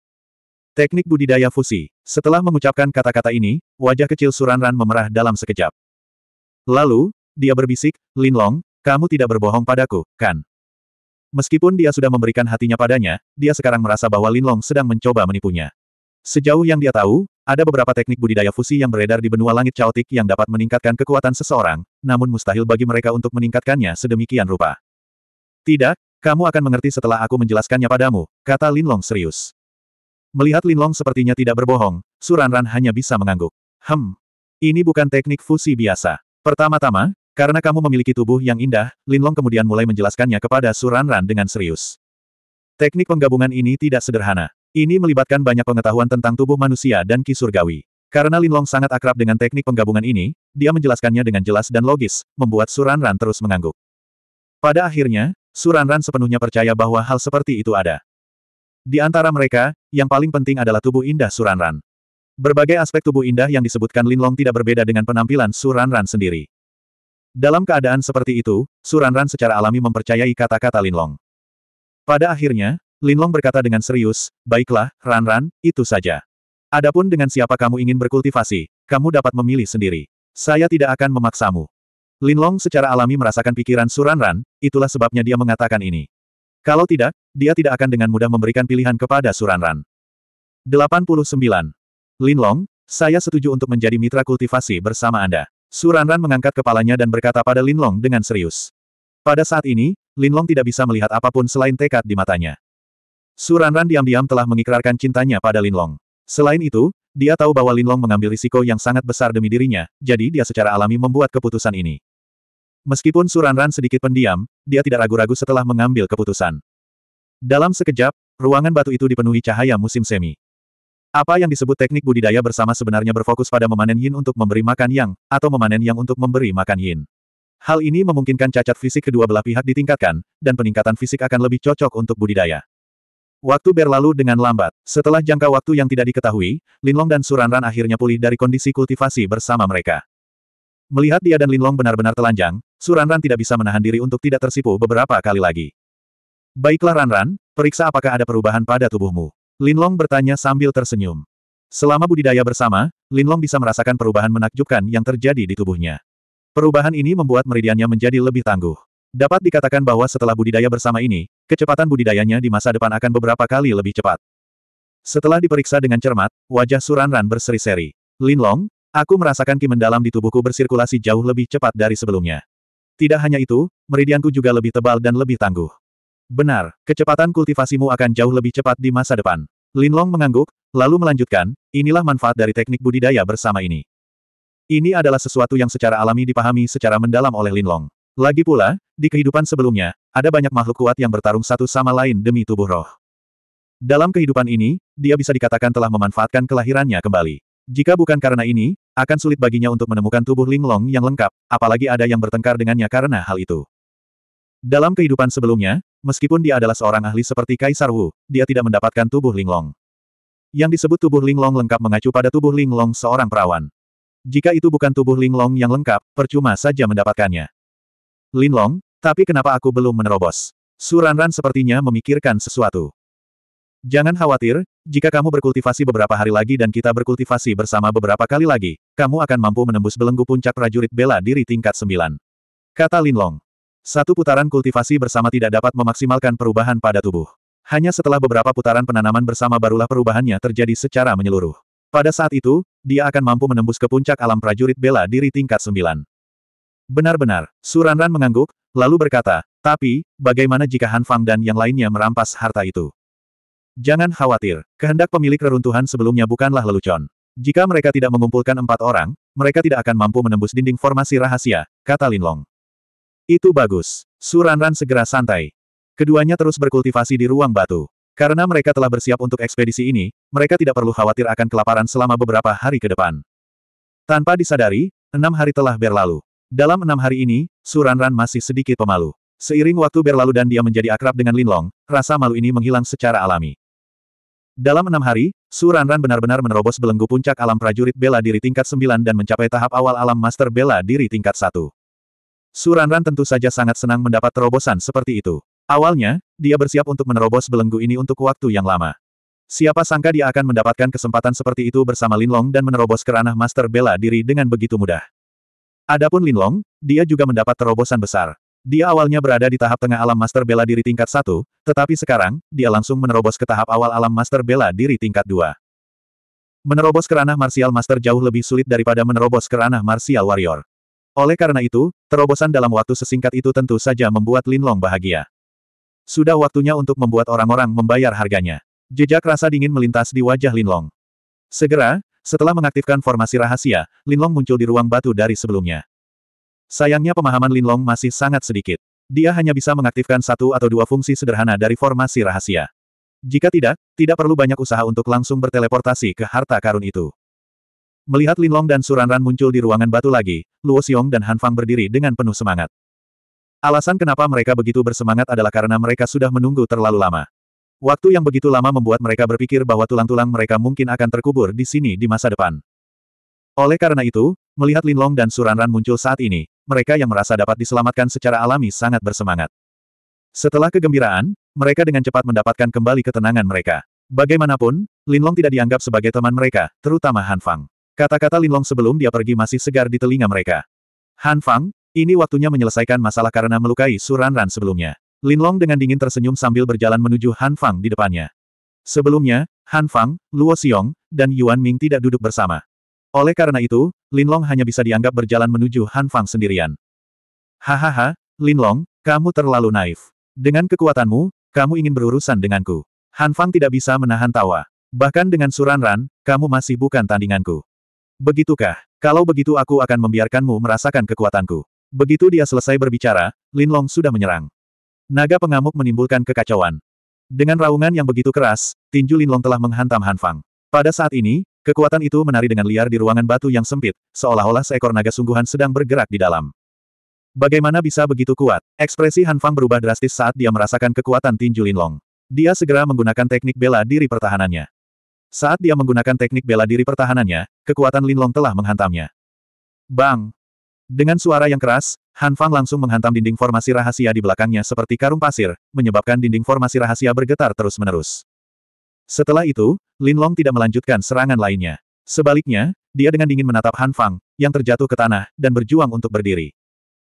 Speaker 1: Teknik budidaya fusi. Setelah mengucapkan kata-kata ini, wajah kecil Suranran memerah dalam sekejap. Lalu, dia berbisik, Linlong, kamu tidak berbohong padaku, kan? Meskipun dia sudah memberikan hatinya padanya, dia sekarang merasa bahwa Linlong sedang mencoba menipunya. Sejauh yang dia tahu, ada beberapa teknik budidaya fusi yang beredar di benua langit caotik yang dapat meningkatkan kekuatan seseorang, namun mustahil bagi mereka untuk meningkatkannya sedemikian rupa. Tidak, kamu akan mengerti setelah aku menjelaskannya padamu, kata Linlong serius. Melihat Linlong sepertinya tidak berbohong, Suranran hanya bisa mengangguk. Hem, ini bukan teknik fusi biasa. Pertama-tama, karena kamu memiliki tubuh yang indah, Linlong kemudian mulai menjelaskannya kepada Suranran dengan serius. Teknik penggabungan ini tidak sederhana. Ini melibatkan banyak pengetahuan tentang tubuh manusia dan ki surgawi. Karena Linlong sangat akrab dengan teknik penggabungan ini, dia menjelaskannya dengan jelas dan logis, membuat Suranran terus mengangguk. Pada akhirnya, Suranran sepenuhnya percaya bahwa hal seperti itu ada. Di antara mereka, yang paling penting adalah tubuh indah Suranran. Berbagai aspek tubuh indah yang disebutkan Linlong tidak berbeda dengan penampilan Suranran sendiri. Dalam keadaan seperti itu, Suranran secara alami mempercayai kata-kata Linlong. Pada akhirnya, Linlong berkata dengan serius, baiklah, Ran Ranran, itu saja. Adapun dengan siapa kamu ingin berkultivasi, kamu dapat memilih sendiri. Saya tidak akan memaksamu. Linlong secara alami merasakan pikiran Suran Ran, itulah sebabnya dia mengatakan ini. Kalau tidak, dia tidak akan dengan mudah memberikan pilihan kepada Suran-Ran. 89. Linlong, saya setuju untuk menjadi mitra kultivasi bersama Anda. Suran Ran mengangkat kepalanya dan berkata pada Linlong dengan serius. Pada saat ini, Linlong tidak bisa melihat apapun selain tekad di matanya. Suranran diam-diam telah mengikrarkan cintanya pada Linlong. Selain itu, dia tahu bahwa Linlong mengambil risiko yang sangat besar demi dirinya, jadi dia secara alami membuat keputusan ini. Meskipun Suranran sedikit pendiam, dia tidak ragu-ragu setelah mengambil keputusan. Dalam sekejap, ruangan batu itu dipenuhi cahaya musim semi. Apa yang disebut teknik budidaya bersama sebenarnya berfokus pada memanen yin untuk memberi makan yang, atau memanen yang untuk memberi makan yin. Hal ini memungkinkan cacat fisik kedua belah pihak ditingkatkan, dan peningkatan fisik akan lebih cocok untuk budidaya. Waktu berlalu dengan lambat. Setelah jangka waktu yang tidak diketahui, Linlong dan Suranran akhirnya pulih dari kondisi kultivasi bersama mereka. Melihat dia dan Linlong benar-benar telanjang, Suranran tidak bisa menahan diri untuk tidak tersipu beberapa kali lagi. Baiklah Ranran, periksa apakah ada perubahan pada tubuhmu. Linlong bertanya sambil tersenyum. Selama budidaya bersama, Linlong bisa merasakan perubahan menakjubkan yang terjadi di tubuhnya. Perubahan ini membuat meridiannya menjadi lebih tangguh. Dapat dikatakan bahwa setelah budidaya bersama ini, kecepatan budidayanya di masa depan akan beberapa kali lebih cepat. Setelah diperiksa dengan cermat, wajah Suranran berseri-seri. Linlong, aku merasakan ki mendalam di tubuhku bersirkulasi jauh lebih cepat dari sebelumnya. Tidak hanya itu, meridianku juga lebih tebal dan lebih tangguh. Benar, kecepatan kultivasimu akan jauh lebih cepat di masa depan. Linlong mengangguk, lalu melanjutkan, inilah manfaat dari teknik budidaya bersama ini. Ini adalah sesuatu yang secara alami dipahami secara mendalam oleh Linlong. Lagi pula, di kehidupan sebelumnya, ada banyak makhluk kuat yang bertarung satu sama lain demi tubuh roh. Dalam kehidupan ini, dia bisa dikatakan telah memanfaatkan kelahirannya kembali. Jika bukan karena ini, akan sulit baginya untuk menemukan tubuh Linglong yang lengkap, apalagi ada yang bertengkar dengannya karena hal itu. Dalam kehidupan sebelumnya, meskipun dia adalah seorang ahli seperti Kaisar Wu, dia tidak mendapatkan tubuh Linglong. Yang disebut tubuh Linglong lengkap mengacu pada tubuh Linglong seorang perawan. Jika itu bukan tubuh Linglong yang lengkap, percuma saja mendapatkannya. Linlong, tapi kenapa aku belum menerobos? Suranran sepertinya memikirkan sesuatu. Jangan khawatir, jika kamu berkultivasi beberapa hari lagi dan kita berkultivasi bersama beberapa kali lagi, kamu akan mampu menembus belenggu puncak prajurit bela diri tingkat 9. Kata Linlong. Satu putaran kultivasi bersama tidak dapat memaksimalkan perubahan pada tubuh. Hanya setelah beberapa putaran penanaman bersama barulah perubahannya terjadi secara menyeluruh. Pada saat itu, dia akan mampu menembus ke puncak alam prajurit bela diri tingkat 9. Benar-benar, Suranran mengangguk, lalu berkata, tapi, bagaimana jika Han Fang dan yang lainnya merampas harta itu? Jangan khawatir, kehendak pemilik reruntuhan sebelumnya bukanlah lelucon. Jika mereka tidak mengumpulkan empat orang, mereka tidak akan mampu menembus dinding formasi rahasia, kata Linlong. Itu bagus. Suranran segera santai. Keduanya terus berkultivasi di ruang batu. Karena mereka telah bersiap untuk ekspedisi ini, mereka tidak perlu khawatir akan kelaparan selama beberapa hari ke depan. Tanpa disadari, enam hari telah berlalu. Dalam enam hari ini, Suranran masih sedikit pemalu. Seiring waktu berlalu dan dia menjadi akrab dengan Linlong, rasa malu ini menghilang secara alami. Dalam enam hari, Suranran benar-benar menerobos belenggu puncak alam prajurit bela diri tingkat sembilan dan mencapai tahap awal alam master bela diri tingkat 1. Suranran tentu saja sangat senang mendapat terobosan seperti itu. Awalnya, dia bersiap untuk menerobos belenggu ini untuk waktu yang lama. Siapa sangka dia akan mendapatkan kesempatan seperti itu bersama Linlong dan menerobos kerana master bela diri dengan begitu mudah. Adapun Linlong, dia juga mendapat terobosan besar. Dia awalnya berada di tahap tengah alam master bela diri tingkat 1, tetapi sekarang, dia langsung menerobos ke tahap awal alam master bela diri tingkat 2. Menerobos ke ranah martial master jauh lebih sulit daripada menerobos ke ranah martial warrior. Oleh karena itu, terobosan dalam waktu sesingkat itu tentu saja membuat Linlong bahagia. Sudah waktunya untuk membuat orang-orang membayar harganya. Jejak rasa dingin melintas di wajah Linlong. Segera, setelah mengaktifkan formasi rahasia, Linlong muncul di ruang batu dari sebelumnya. Sayangnya pemahaman Linlong masih sangat sedikit. Dia hanya bisa mengaktifkan satu atau dua fungsi sederhana dari formasi rahasia. Jika tidak, tidak perlu banyak usaha untuk langsung berteleportasi ke harta karun itu. Melihat Linlong dan Suranran muncul di ruangan batu lagi, Luo Xiong dan Han Fang berdiri dengan penuh semangat. Alasan kenapa mereka begitu bersemangat adalah karena mereka sudah menunggu terlalu lama. Waktu yang begitu lama membuat mereka berpikir bahwa tulang-tulang mereka mungkin akan terkubur di sini di masa depan. Oleh karena itu, melihat Linlong dan Suranran muncul saat ini, mereka yang merasa dapat diselamatkan secara alami sangat bersemangat. Setelah kegembiraan, mereka dengan cepat mendapatkan kembali ketenangan mereka. Bagaimanapun, Linlong tidak dianggap sebagai teman mereka, terutama Han Fang. Kata-kata Linlong sebelum dia pergi masih segar di telinga mereka. Han Fang, ini waktunya menyelesaikan masalah karena melukai Suranran sebelumnya. Linlong dengan dingin tersenyum sambil berjalan menuju Han Fang di depannya. Sebelumnya, Han Fang, Luo Xiong, dan Yuan Ming tidak duduk bersama. Oleh karena itu, Linlong hanya bisa dianggap berjalan menuju Han Fang sendirian. Hahaha, Linlong, kamu terlalu naif. Dengan kekuatanmu, kamu ingin berurusan denganku. Han Fang tidak bisa menahan tawa. Bahkan dengan Suran Ran, kamu masih bukan tandinganku. Begitukah? Kalau begitu aku akan membiarkanmu merasakan kekuatanku. Begitu dia selesai berbicara, Linlong sudah menyerang. Naga pengamuk menimbulkan kekacauan. Dengan raungan yang begitu keras, tinju Linlong telah menghantam Han Fang. Pada saat ini, kekuatan itu menari dengan liar di ruangan batu yang sempit, seolah-olah seekor naga sungguhan sedang bergerak di dalam. Bagaimana bisa begitu kuat? Ekspresi Han Fang berubah drastis saat dia merasakan kekuatan tinju Linlong. Dia segera menggunakan teknik bela diri pertahanannya. Saat dia menggunakan teknik bela diri pertahanannya, kekuatan Linlong telah menghantamnya. Bang! Dengan suara yang keras, Han Fang langsung menghantam dinding formasi rahasia di belakangnya seperti karung pasir, menyebabkan dinding formasi rahasia bergetar terus-menerus. Setelah itu, Lin Long tidak melanjutkan serangan lainnya. Sebaliknya, dia dengan dingin menatap Han Fang, yang terjatuh ke tanah, dan berjuang untuk berdiri.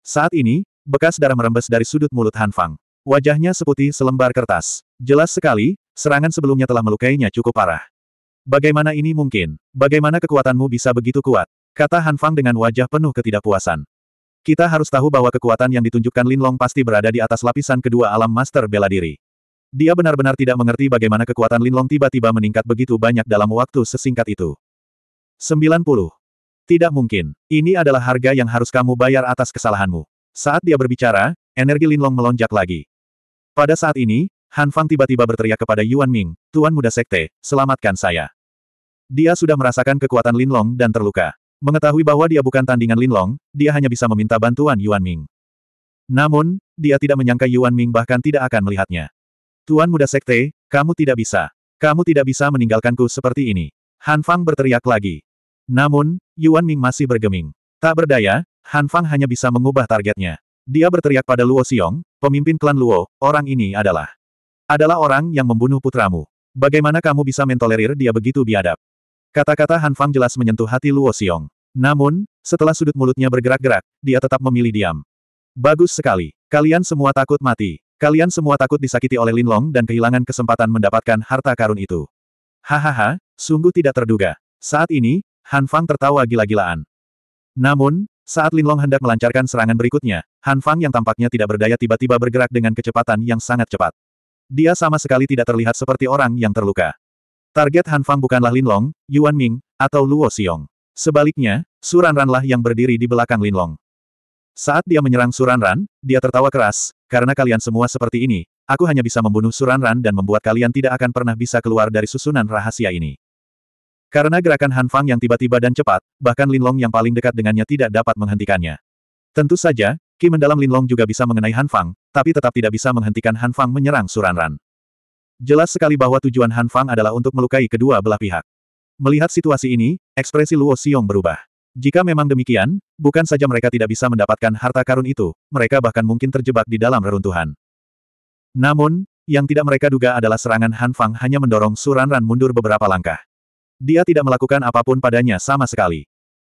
Speaker 1: Saat ini, bekas darah merembes dari sudut mulut Han Fang. Wajahnya seputih selembar kertas. Jelas sekali, serangan sebelumnya telah melukainya cukup parah. Bagaimana ini mungkin? Bagaimana kekuatanmu bisa begitu kuat? Kata Han Fang dengan wajah penuh ketidakpuasan. Kita harus tahu bahwa kekuatan yang ditunjukkan Lin Long pasti berada di atas lapisan kedua alam master bela diri. Dia benar-benar tidak mengerti bagaimana kekuatan Lin Long tiba-tiba meningkat begitu banyak dalam waktu sesingkat itu. 90. Tidak mungkin. Ini adalah harga yang harus kamu bayar atas kesalahanmu. Saat dia berbicara, energi Lin Long melonjak lagi. Pada saat ini, Han Fang tiba-tiba berteriak kepada Yuan Ming, Tuan Muda Sekte, selamatkan saya. Dia sudah merasakan kekuatan Lin Long dan terluka. Mengetahui bahwa dia bukan tandingan Linlong, dia hanya bisa meminta bantuan Yuan Ming. Namun, dia tidak menyangka Yuan Ming bahkan tidak akan melihatnya. Tuan muda sekte, kamu tidak bisa. Kamu tidak bisa meninggalkanku seperti ini. Han Fang berteriak lagi. Namun, Yuan Ming masih bergeming. Tak berdaya, Han Fang hanya bisa mengubah targetnya. Dia berteriak pada Luo Xiong, pemimpin klan Luo, orang ini adalah adalah orang yang membunuh putramu. Bagaimana kamu bisa mentolerir dia begitu biadab? Kata-kata Han Fang jelas menyentuh hati Luo Xiong. Namun, setelah sudut mulutnya bergerak-gerak, dia tetap memilih diam. Bagus sekali. Kalian semua takut mati. Kalian semua takut disakiti oleh Lin Long dan kehilangan kesempatan mendapatkan harta karun itu. Hahaha, sungguh tidak terduga. Saat ini, Han Fang tertawa gila-gilaan. Namun, saat Lin Long hendak melancarkan serangan berikutnya, Han Fang yang tampaknya tidak berdaya tiba-tiba bergerak dengan kecepatan yang sangat cepat. Dia sama sekali tidak terlihat seperti orang yang terluka. Target Han Fang bukanlah Lin Long, Yuan Ming, atau Luo Xiong. Sebaliknya, Suran Ranlah yang berdiri di belakang Lin Long. Saat dia menyerang Suran Ran, dia tertawa keras, karena kalian semua seperti ini, aku hanya bisa membunuh Suran Ran dan membuat kalian tidak akan pernah bisa keluar dari susunan rahasia ini. Karena gerakan Han Fang yang tiba-tiba dan cepat, bahkan Linlong yang paling dekat dengannya tidak dapat menghentikannya. Tentu saja, Ki mendalam Linlong juga bisa mengenai Han Fang, tapi tetap tidak bisa menghentikan Han Fang menyerang Suran Ran. Jelas sekali bahwa tujuan Han Fang adalah untuk melukai kedua belah pihak. Melihat situasi ini, ekspresi Luo Xiong berubah. Jika memang demikian, bukan saja mereka tidak bisa mendapatkan harta karun itu, mereka bahkan mungkin terjebak di dalam reruntuhan. Namun, yang tidak mereka duga adalah serangan Han Fang hanya mendorong Suran Ran mundur beberapa langkah. Dia tidak melakukan apapun padanya sama sekali.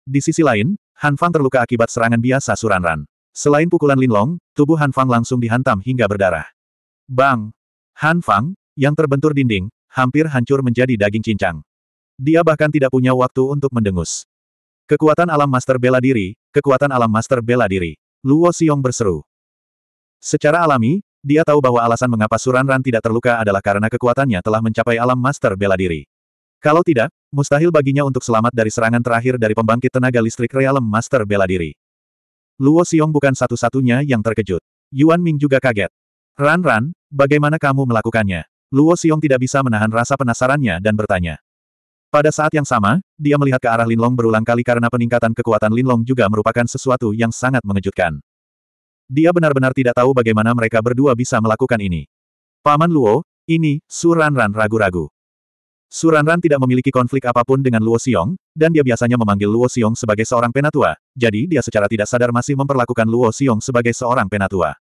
Speaker 1: Di sisi lain, Han Fang terluka akibat serangan biasa Suran Ran. Selain pukulan Linlong, tubuh Han Fang langsung dihantam hingga berdarah. Bang! Han Fang, yang terbentur dinding, hampir hancur menjadi daging cincang. Dia bahkan tidak punya waktu untuk mendengus. Kekuatan alam master bela diri, kekuatan alam master bela diri. Luo Xiong berseru. Secara alami, dia tahu bahwa alasan mengapa Suran Ran tidak terluka adalah karena kekuatannya telah mencapai alam master bela diri. Kalau tidak, mustahil baginya untuk selamat dari serangan terakhir dari pembangkit tenaga listrik realem master bela diri. Luo Xiong bukan satu-satunya yang terkejut. Yuan Ming juga kaget. Ran Ran, bagaimana kamu melakukannya? Luo Xiong tidak bisa menahan rasa penasarannya dan bertanya. Pada saat yang sama, dia melihat ke arah Linlong berulang kali karena peningkatan kekuatan Linlong juga merupakan sesuatu yang sangat mengejutkan. Dia benar-benar tidak tahu bagaimana mereka berdua bisa melakukan ini. Paman Luo, ini, Suranran ragu-ragu. Suranran tidak memiliki konflik apapun dengan Luo Xiong, dan dia biasanya memanggil Luo Xiong sebagai seorang penatua, jadi dia secara tidak sadar masih memperlakukan Luo Xiong sebagai seorang penatua.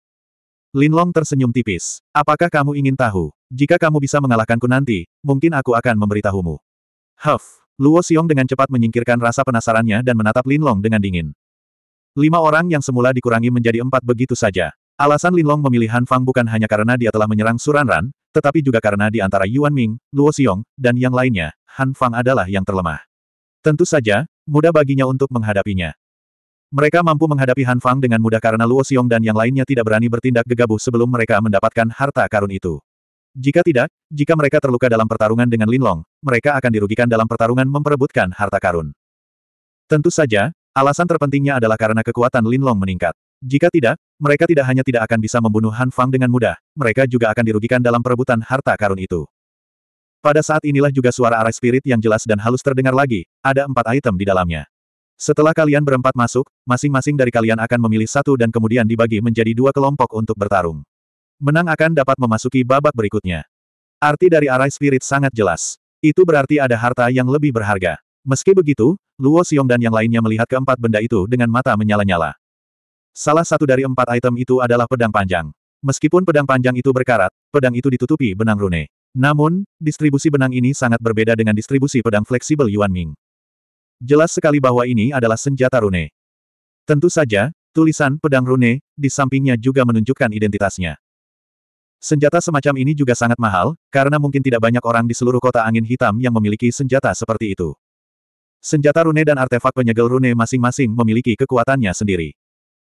Speaker 1: Linlong tersenyum tipis. Apakah kamu ingin tahu? Jika kamu bisa mengalahkanku nanti, mungkin aku akan memberitahumu. Huff! Luo Xiong dengan cepat menyingkirkan rasa penasarannya dan menatap Linlong dengan dingin. Lima orang yang semula dikurangi menjadi empat begitu saja. Alasan Linlong memilih Han Fang bukan hanya karena dia telah menyerang Suranran, tetapi juga karena di antara Yuan Ming, Luo Xiong, dan yang lainnya, Han Fang adalah yang terlemah. Tentu saja, mudah baginya untuk menghadapinya. Mereka mampu menghadapi Han Fang dengan mudah karena Luo Xiong dan yang lainnya tidak berani bertindak gegabah sebelum mereka mendapatkan harta karun itu. Jika tidak, jika mereka terluka dalam pertarungan dengan Linlong, mereka akan dirugikan dalam pertarungan memperebutkan harta karun. Tentu saja, alasan terpentingnya adalah karena kekuatan Linlong meningkat. Jika tidak, mereka tidak hanya tidak akan bisa membunuh Han Fang dengan mudah, mereka juga akan dirugikan dalam perebutan harta karun itu. Pada saat inilah juga suara arah spirit yang jelas dan halus terdengar lagi, ada empat item di dalamnya. Setelah kalian berempat masuk, masing-masing dari kalian akan memilih satu dan kemudian dibagi menjadi dua kelompok untuk bertarung menang akan dapat memasuki babak berikutnya. Arti dari arai spirit sangat jelas. Itu berarti ada harta yang lebih berharga. Meski begitu, Luo Xiong dan yang lainnya melihat keempat benda itu dengan mata menyala-nyala. Salah satu dari empat item itu adalah pedang panjang. Meskipun pedang panjang itu berkarat, pedang itu ditutupi benang rune. Namun, distribusi benang ini sangat berbeda dengan distribusi pedang fleksibel Yuan Ming. Jelas sekali bahwa ini adalah senjata rune. Tentu saja, tulisan pedang rune, di sampingnya juga menunjukkan identitasnya. Senjata semacam ini juga sangat mahal, karena mungkin tidak banyak orang di seluruh kota angin hitam yang memiliki senjata seperti itu. Senjata rune dan artefak penyegel rune masing-masing memiliki kekuatannya sendiri.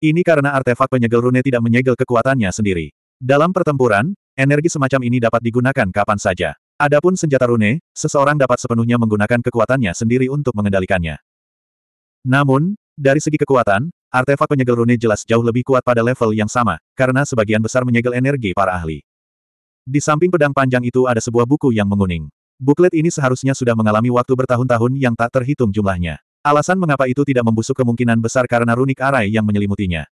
Speaker 1: Ini karena artefak penyegel rune tidak menyegel kekuatannya sendiri. Dalam pertempuran, energi semacam ini dapat digunakan kapan saja. Adapun senjata rune, seseorang dapat sepenuhnya menggunakan kekuatannya sendiri untuk mengendalikannya. Namun, dari segi kekuatan, Artefak penyegel rune jelas jauh lebih kuat pada level yang sama, karena sebagian besar menyegel energi para ahli. Di samping pedang panjang itu ada sebuah buku yang menguning. Buklet ini seharusnya sudah mengalami waktu bertahun-tahun yang tak terhitung jumlahnya. Alasan mengapa itu tidak membusuk kemungkinan besar karena runik arai yang menyelimutinya.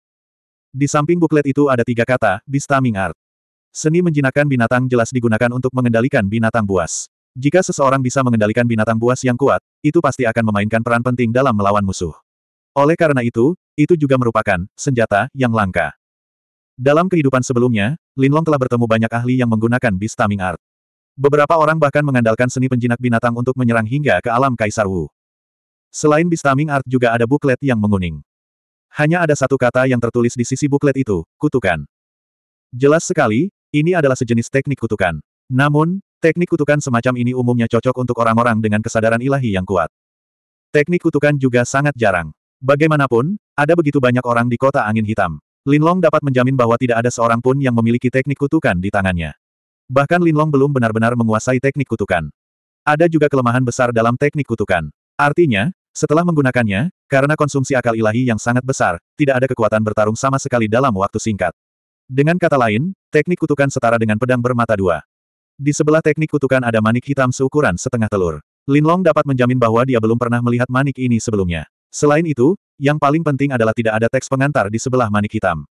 Speaker 1: Di samping buklet itu ada tiga kata, Bistaming Art. Seni menjinakkan binatang jelas digunakan untuk mengendalikan binatang buas. Jika seseorang bisa mengendalikan binatang buas yang kuat, itu pasti akan memainkan peran penting dalam melawan musuh. Oleh karena itu, itu juga merupakan senjata yang langka. Dalam kehidupan sebelumnya, Linlong telah bertemu banyak ahli yang menggunakan Bistaming Art. Beberapa orang bahkan mengandalkan seni penjinak binatang untuk menyerang hingga ke alam Kaisar Wu. Selain Bistaming Art juga ada buklet yang menguning. Hanya ada satu kata yang tertulis di sisi buklet itu, kutukan. Jelas sekali, ini adalah sejenis teknik kutukan. Namun, teknik kutukan semacam ini umumnya cocok untuk orang-orang dengan kesadaran ilahi yang kuat. Teknik kutukan juga sangat jarang. Bagaimanapun, ada begitu banyak orang di kota angin hitam. Linlong dapat menjamin bahwa tidak ada seorang pun yang memiliki teknik kutukan di tangannya. Bahkan Linlong belum benar-benar menguasai teknik kutukan. Ada juga kelemahan besar dalam teknik kutukan. Artinya, setelah menggunakannya, karena konsumsi akal ilahi yang sangat besar, tidak ada kekuatan bertarung sama sekali dalam waktu singkat. Dengan kata lain, teknik kutukan setara dengan pedang bermata dua. Di sebelah teknik kutukan ada manik hitam seukuran setengah telur. Linlong dapat menjamin bahwa dia belum pernah melihat manik ini sebelumnya. Selain itu, yang paling penting adalah tidak ada teks pengantar di sebelah manik hitam.